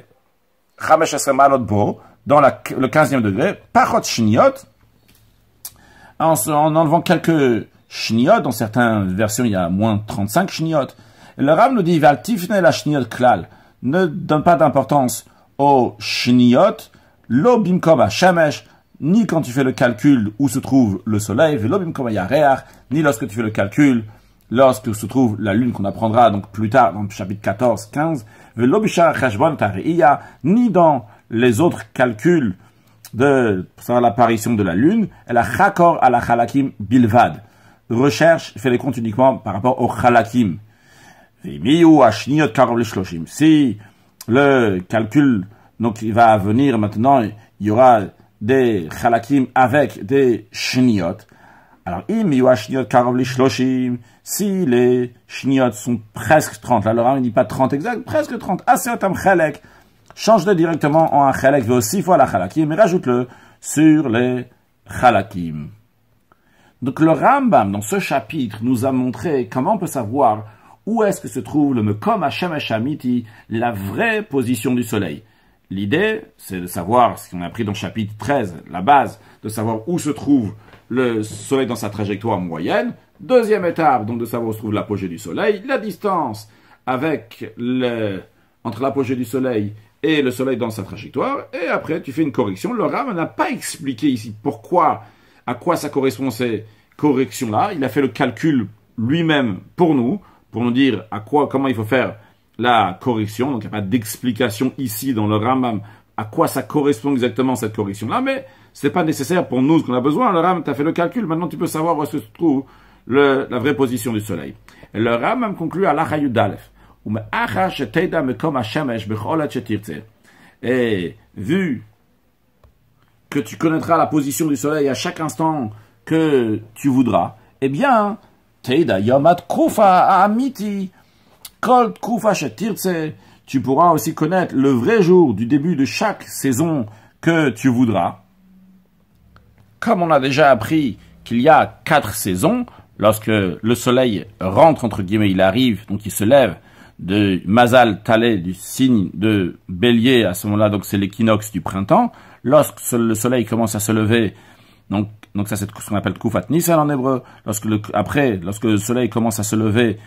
dans le 15e degré, parot shniot, en enlevant quelques shniot. Dans certaines versions, il y a moins 35 shniot. Le Rav nous dit, klal. Ne donne pas d'importance aux shniot, ni quand tu fais le calcul où se trouve le soleil, ni lorsque tu fais le calcul lorsque se trouve la lune qu'on apprendra donc plus tard dans le chapitre 14, 15, ni dans les autres calculs de, l'apparition de la lune, elle a raccord à la halakim bilvad recherche, fais les comptes uniquement par rapport aux chalakim. Si le calcul donc, il va venir maintenant, il y aura des chalakim avec des Shniot. Alors, si les Shniot sont presque 30, là, le ne dit pas 30 exact, presque 30, tam Khalek, change-le directement en un Khalek, veut aussi fois la chalakim, et rajoute-le sur les chalakim. Donc le Rambam, dans ce chapitre, nous a montré comment on peut savoir où est-ce que se trouve le Mekom Hashem Hashemiti, la vraie position du soleil. L'idée, c'est de savoir, ce qu'on a appris dans le chapitre 13, la base, de savoir où se trouve le soleil dans sa trajectoire moyenne. Deuxième étape, donc de savoir où se trouve l'apogée du soleil, la distance avec le, entre l'apogée du soleil et le soleil dans sa trajectoire. Et après, tu fais une correction. Le Rambam n'a pas expliqué ici pourquoi à quoi ça correspond ces corrections-là. Il a fait le calcul lui-même pour nous, pour nous dire à quoi, comment il faut faire la correction. Donc il n'y a pas d'explication ici dans le ramam à quoi ça correspond exactement cette correction-là, mais ce n'est pas nécessaire pour nous ce qu'on a besoin. Le tu as fait le calcul, maintenant tu peux savoir où se trouve la vraie position du soleil. Et le ramam conclut à l'Achayud d'alef. Et vu que tu connaîtras la position du soleil à chaque instant que tu voudras, eh bien, tu pourras aussi connaître le vrai jour du début de chaque saison que tu voudras. Comme on a déjà appris qu'il y a quatre saisons, lorsque le soleil rentre, entre guillemets, il arrive, donc il se lève de Mazal Talé, du signe de Bélier, à ce moment-là, donc c'est l'équinoxe du printemps, lorsque le soleil commence à se lever, donc, donc ça c'est ce qu'on appelle Koufat Nissan en hébreu, lorsque après, lorsque le soleil commence à se lever,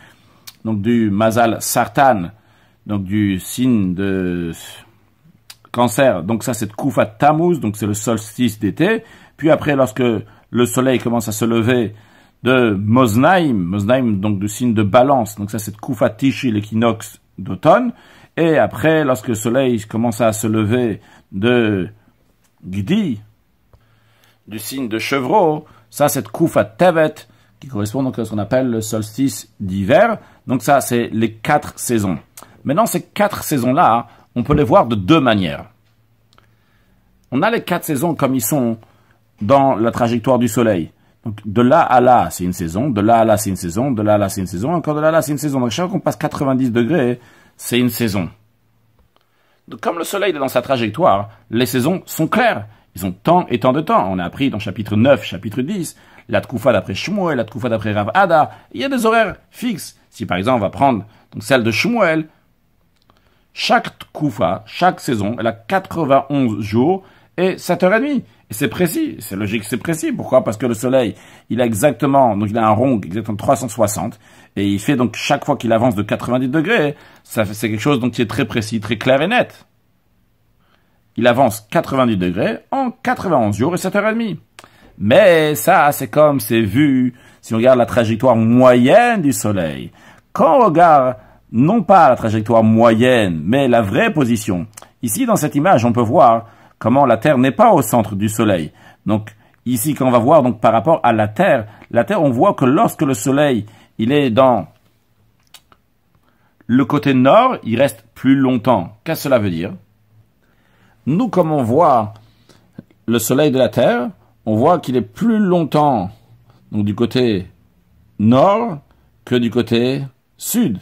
donc du Mazal Sartan, donc du signe de cancer, donc ça c'est Koufat Tammuz, donc c'est le solstice d'été, puis après lorsque le soleil commence à se lever de Mosnaim, Mosnaim donc du signe de balance, donc ça c'est Koufat Tishi, l'équinoxe d'automne, et après lorsque le soleil commence à se lever de Gdi, du signe de chevreau, ça c'est à Tevet, qui correspond donc à ce qu'on appelle le solstice d'hiver. Donc ça, c'est les quatre saisons. Maintenant, ces quatre saisons-là, on peut les voir de deux manières. On a les quatre saisons comme ils sont dans la trajectoire du soleil. Donc, de là à là, c'est une saison, de là à là, c'est une saison, de là à là, c'est une saison, encore de là à là, c'est une saison. Donc, chaque fois qu'on passe 90 degrés, c'est une saison comme le soleil est dans sa trajectoire, les saisons sont claires. Ils ont tant et tant de temps. On a appris dans chapitre 9, chapitre 10, la tkoufa d'après Shmuel, la tkoufa d'après Rav Ada. Il y a des horaires fixes. Si par exemple on va prendre donc celle de Shmuel, chaque tkoufa, chaque saison, elle a 91 jours et 7h30. Et c'est précis, c'est logique, c'est précis. Pourquoi Parce que le Soleil, il a exactement, donc il a un rond exactement 360, et il fait donc chaque fois qu'il avance de 90 degrés, ça c'est quelque chose donc qui est très précis, très clair et net. Il avance 90 degrés en 91 jours et 7h30. Mais ça, c'est comme c'est vu si on regarde la trajectoire moyenne du Soleil. Quand on regarde non pas la trajectoire moyenne, mais la vraie position, ici dans cette image, on peut voir comment la Terre n'est pas au centre du Soleil. Donc ici, quand on va voir donc par rapport à la Terre, la Terre, on voit que lorsque le Soleil il est dans le côté nord, il reste plus longtemps. Qu'est-ce que cela veut dire Nous, comme on voit le Soleil de la Terre, on voit qu'il est plus longtemps donc du côté nord que du côté sud,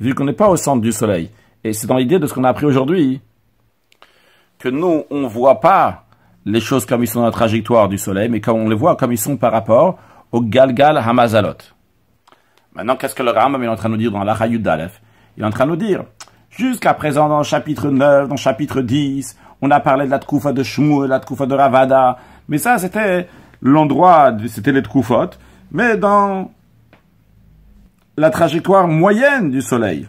vu qu'on n'est pas au centre du Soleil. Et c'est dans l'idée de ce qu'on a appris aujourd'hui, que nous, on ne voit pas les choses comme ils sont dans la trajectoire du soleil, mais comme on les voit comme ils sont par rapport au Galgal Hamazalot. Maintenant, qu'est-ce que le Rambam est en train de nous dire dans la d'Alef Il est en train de nous dire, jusqu'à présent dans le chapitre 9, dans le chapitre 10, on a parlé de la Tkoufa de Shmuel, la Tkoufa de Ravada, mais ça c'était l'endroit, c'était les Tkoufot, mais dans la trajectoire moyenne du soleil.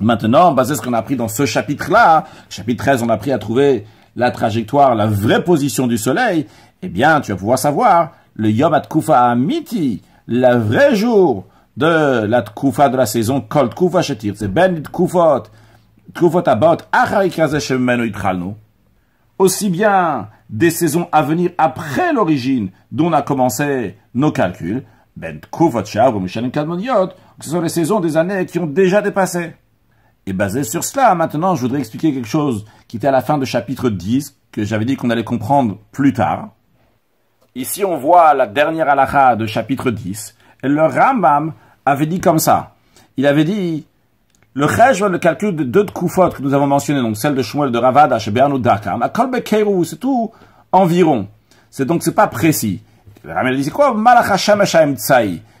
Maintenant, basé sur ce qu'on a appris dans ce chapitre-là, chapitre 13, on a appris à trouver la trajectoire, la vraie position du soleil, eh bien, tu vas pouvoir savoir le Yom Atkufa Amiti, le vrai jour de la Tkufa de la saison, Kol Tkoufa Shetir, c'est Ben Tkufot, Tkufot Abot, aussi bien des saisons à venir après l'origine dont on a commencé nos calculs, Ben Tkufot Shav ou Michel ce sont les saisons des années qui ont déjà dépassé. Et basé sur cela, maintenant, je voudrais expliquer quelque chose qui était à la fin de chapitre 10, que j'avais dit qu'on allait comprendre plus tard. Ici, on voit la dernière halakha de chapitre 10. Et le Rambam avait dit comme ça. Il avait dit, le va le calcul de deux de que nous avons mentionné, donc celle de Shmuel de Ravada chez Bernou Dakam, à Kolbekeru, c'est tout environ. C'est donc, c'est pas précis. Le Rambam dit, c'est quoi Malakha,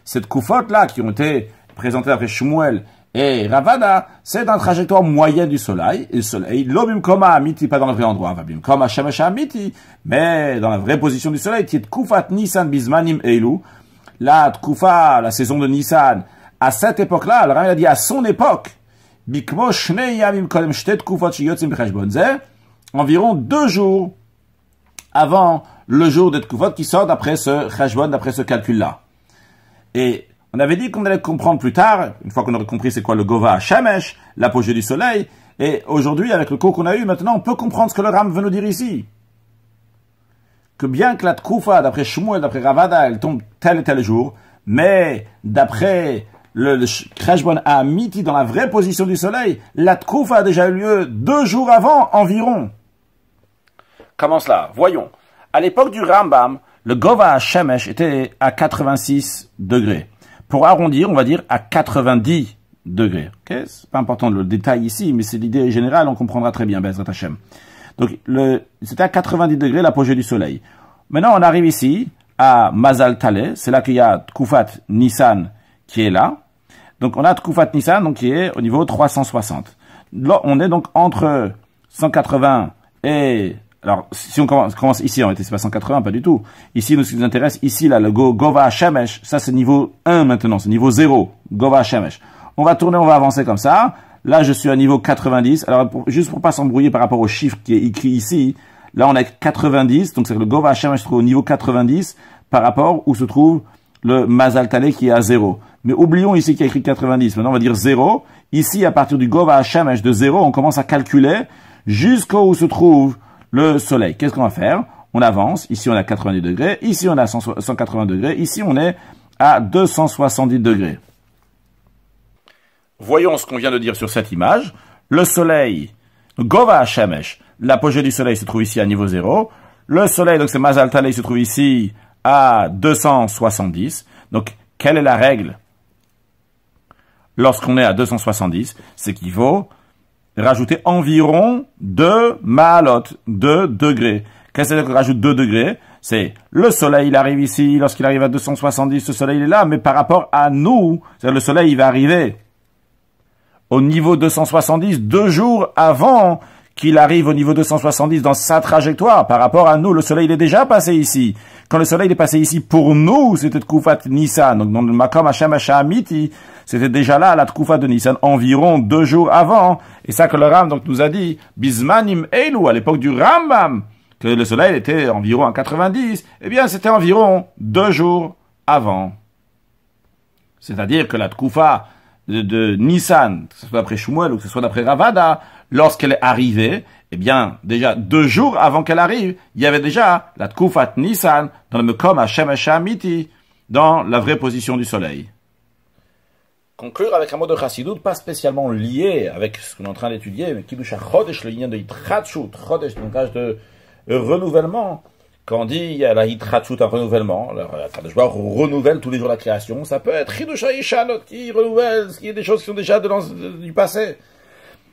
Cette Koufot là, qui ont été présentées après Shmuel et Ravada, c'est dans la trajectoire moyenne du soleil. Et le soleil, l'obim koma amiti, pas dans le vrai endroit, vabim koma amiti, mais dans la vraie position du soleil, tit kufat nissan bismanim eilu. La tkufa, la saison de Nissan, à cette époque-là, le il a dit à son époque, bikmo yamim kolem environ deux jours avant le jour de kufat qui sort d'après ce cheshbon, d'après ce calcul-là. Et on avait dit qu'on allait comprendre plus tard, une fois qu'on aurait compris c'est quoi le Gova HaShemesh, l'apogée du soleil, et aujourd'hui, avec le cours qu'on a eu, maintenant, on peut comprendre ce que le Ram veut nous dire ici. Que bien que la Tkoufa, d'après Shmuel, d'après Ravada, elle tombe tel et tel jour, mais d'après le, le Kreshbon Amiti, dans la vraie position du soleil, la Tkoufa a déjà eu lieu deux jours avant environ. Comment cela Voyons. À l'époque du Rambam, le Gova à était à 86 degrés pour arrondir, on va dire, à 90 degrés. Okay c'est pas important le détail ici, mais c'est l'idée générale, on comprendra très bien, Ben Zatashem. Donc, c'était à 90 degrés l'apogée du soleil. Maintenant, on arrive ici, à Mazal c'est là qu'il y a Tkoufat Nissan qui est là. Donc, on a Tkoufat Nissan, donc, qui est au niveau 360. Là, on est donc entre 180 et alors, si on commence, ici, en réalité, c'est pas 180, pas du tout. Ici, nous, ce qui nous intéresse, ici, là, le Gova Shemesh, ça, c'est niveau 1 maintenant, c'est niveau 0, Gova Shemesh. On va tourner, on va avancer comme ça. Là, je suis à niveau 90. Alors, juste pour pas s'embrouiller par rapport au chiffre qui est écrit ici, là, on a 90, donc c'est le Gova Shemesh se trouve au niveau 90 par rapport où se trouve le Mazal qui est à 0. Mais oublions ici qu'il y a écrit 90. Maintenant, on va dire 0. Ici, à partir du Gova Shemesh de 0, on commence à calculer jusqu'où se trouve le soleil. Qu'est-ce qu'on va faire On avance. Ici, on a 90 degrés. Ici, on a 180 degrés. Ici, on est à 270 degrés. Voyons ce qu'on vient de dire sur cette image. Le soleil, Gova Shemesh, l'apogée du soleil se trouve ici à niveau 0. Le soleil, donc c'est Mazal il se trouve ici à 270. Donc, quelle est la règle lorsqu'on est à 270 C'est qu'il vaut rajouter environ 2 malotes, 2 degrés. Qu'est-ce que rajoute 2 degrés C'est le soleil, il arrive ici, lorsqu'il arrive à 270, ce soleil est là, mais par rapport à nous, c'est-à-dire le soleil il va arriver au niveau 270 deux jours avant qu'il arrive au niveau 270 dans sa trajectoire par rapport à nous. Le soleil, est déjà passé ici. Quand le soleil est passé ici pour nous, c'était Tkoufat Nissan. Donc, dans le Hashem Hashamiti, c'était déjà là, la Tkoufat de Nissan, environ deux jours avant. Et ça que le Ram, donc, nous a dit, Bismanim Elu, à l'époque du Rambam, que le soleil était environ à 90, eh bien, c'était environ deux jours avant. C'est-à-dire que la Tkoufa de, Nissan, que ce soit d'après Shmuel ou que ce soit d'après Ravada, lorsqu'elle est arrivée, eh bien, déjà deux jours avant qu'elle arrive, il y avait déjà la Tkufat Nissan dans le Mekom Hashem Miti, dans la vraie position du soleil. Conclure avec un mot de Chassidut, pas spécialement lié avec ce qu'on est en train d'étudier, mais a Chodesh, le lien de Yitrachut, Chodesh, langage de renouvellement. Quand on dit la Yitrachut, un renouvellement, la joueur renouvelle tous les jours la création, ça peut être Hidusha Ishanot qui renouvelle, ce qui est des choses qui sont déjà de du passé.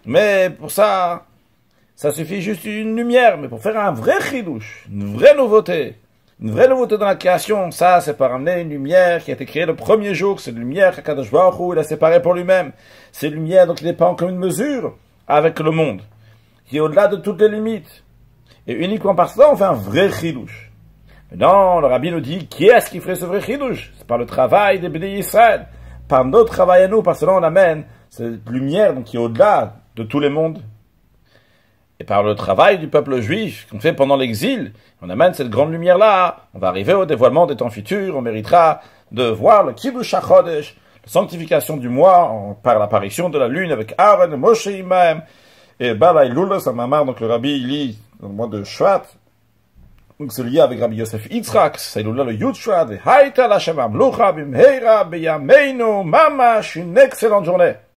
Mais pour ça, ça suffit juste une lumière. Mais pour faire un vrai chidouche, une vraie nouveauté, une vraie nouveauté dans la création, ça, c'est par amener une lumière qui a été créée le premier jour. C'est une lumière qu'Akadosh Baruch il a séparée pour lui-même. C'est une lumière donc il n'est pas en commune mesure avec le monde, qui est au-delà de toutes les limites. Et uniquement par cela, on fait un vrai chidouche. Non, le rabbi nous dit, qui est-ce qui ferait ce vrai chidouche C'est par le travail des bénis Israël. Par notre travail à nous, parce que on amène cette lumière donc, qui est au-delà de tous les mondes. Et par le travail du peuple juif qu'on fait pendant l'exil, on amène cette grande lumière-là, on va arriver au dévoilement des temps futurs, on méritera de voir le Kibbutz HaChodesh, la sanctification du mois par l'apparition de la lune avec Aaron, Moshe Imam, et Balaï Lula, maman, donc le rabbi, il lit dans le mois de Shvat, donc c'est lié avec Rabbi Yosef Yitzhak, c'est Lula le Yud Shvat, et Haïta la Shemam Lucha, Bimheira, Beyameinu, Mamash, une excellente journée.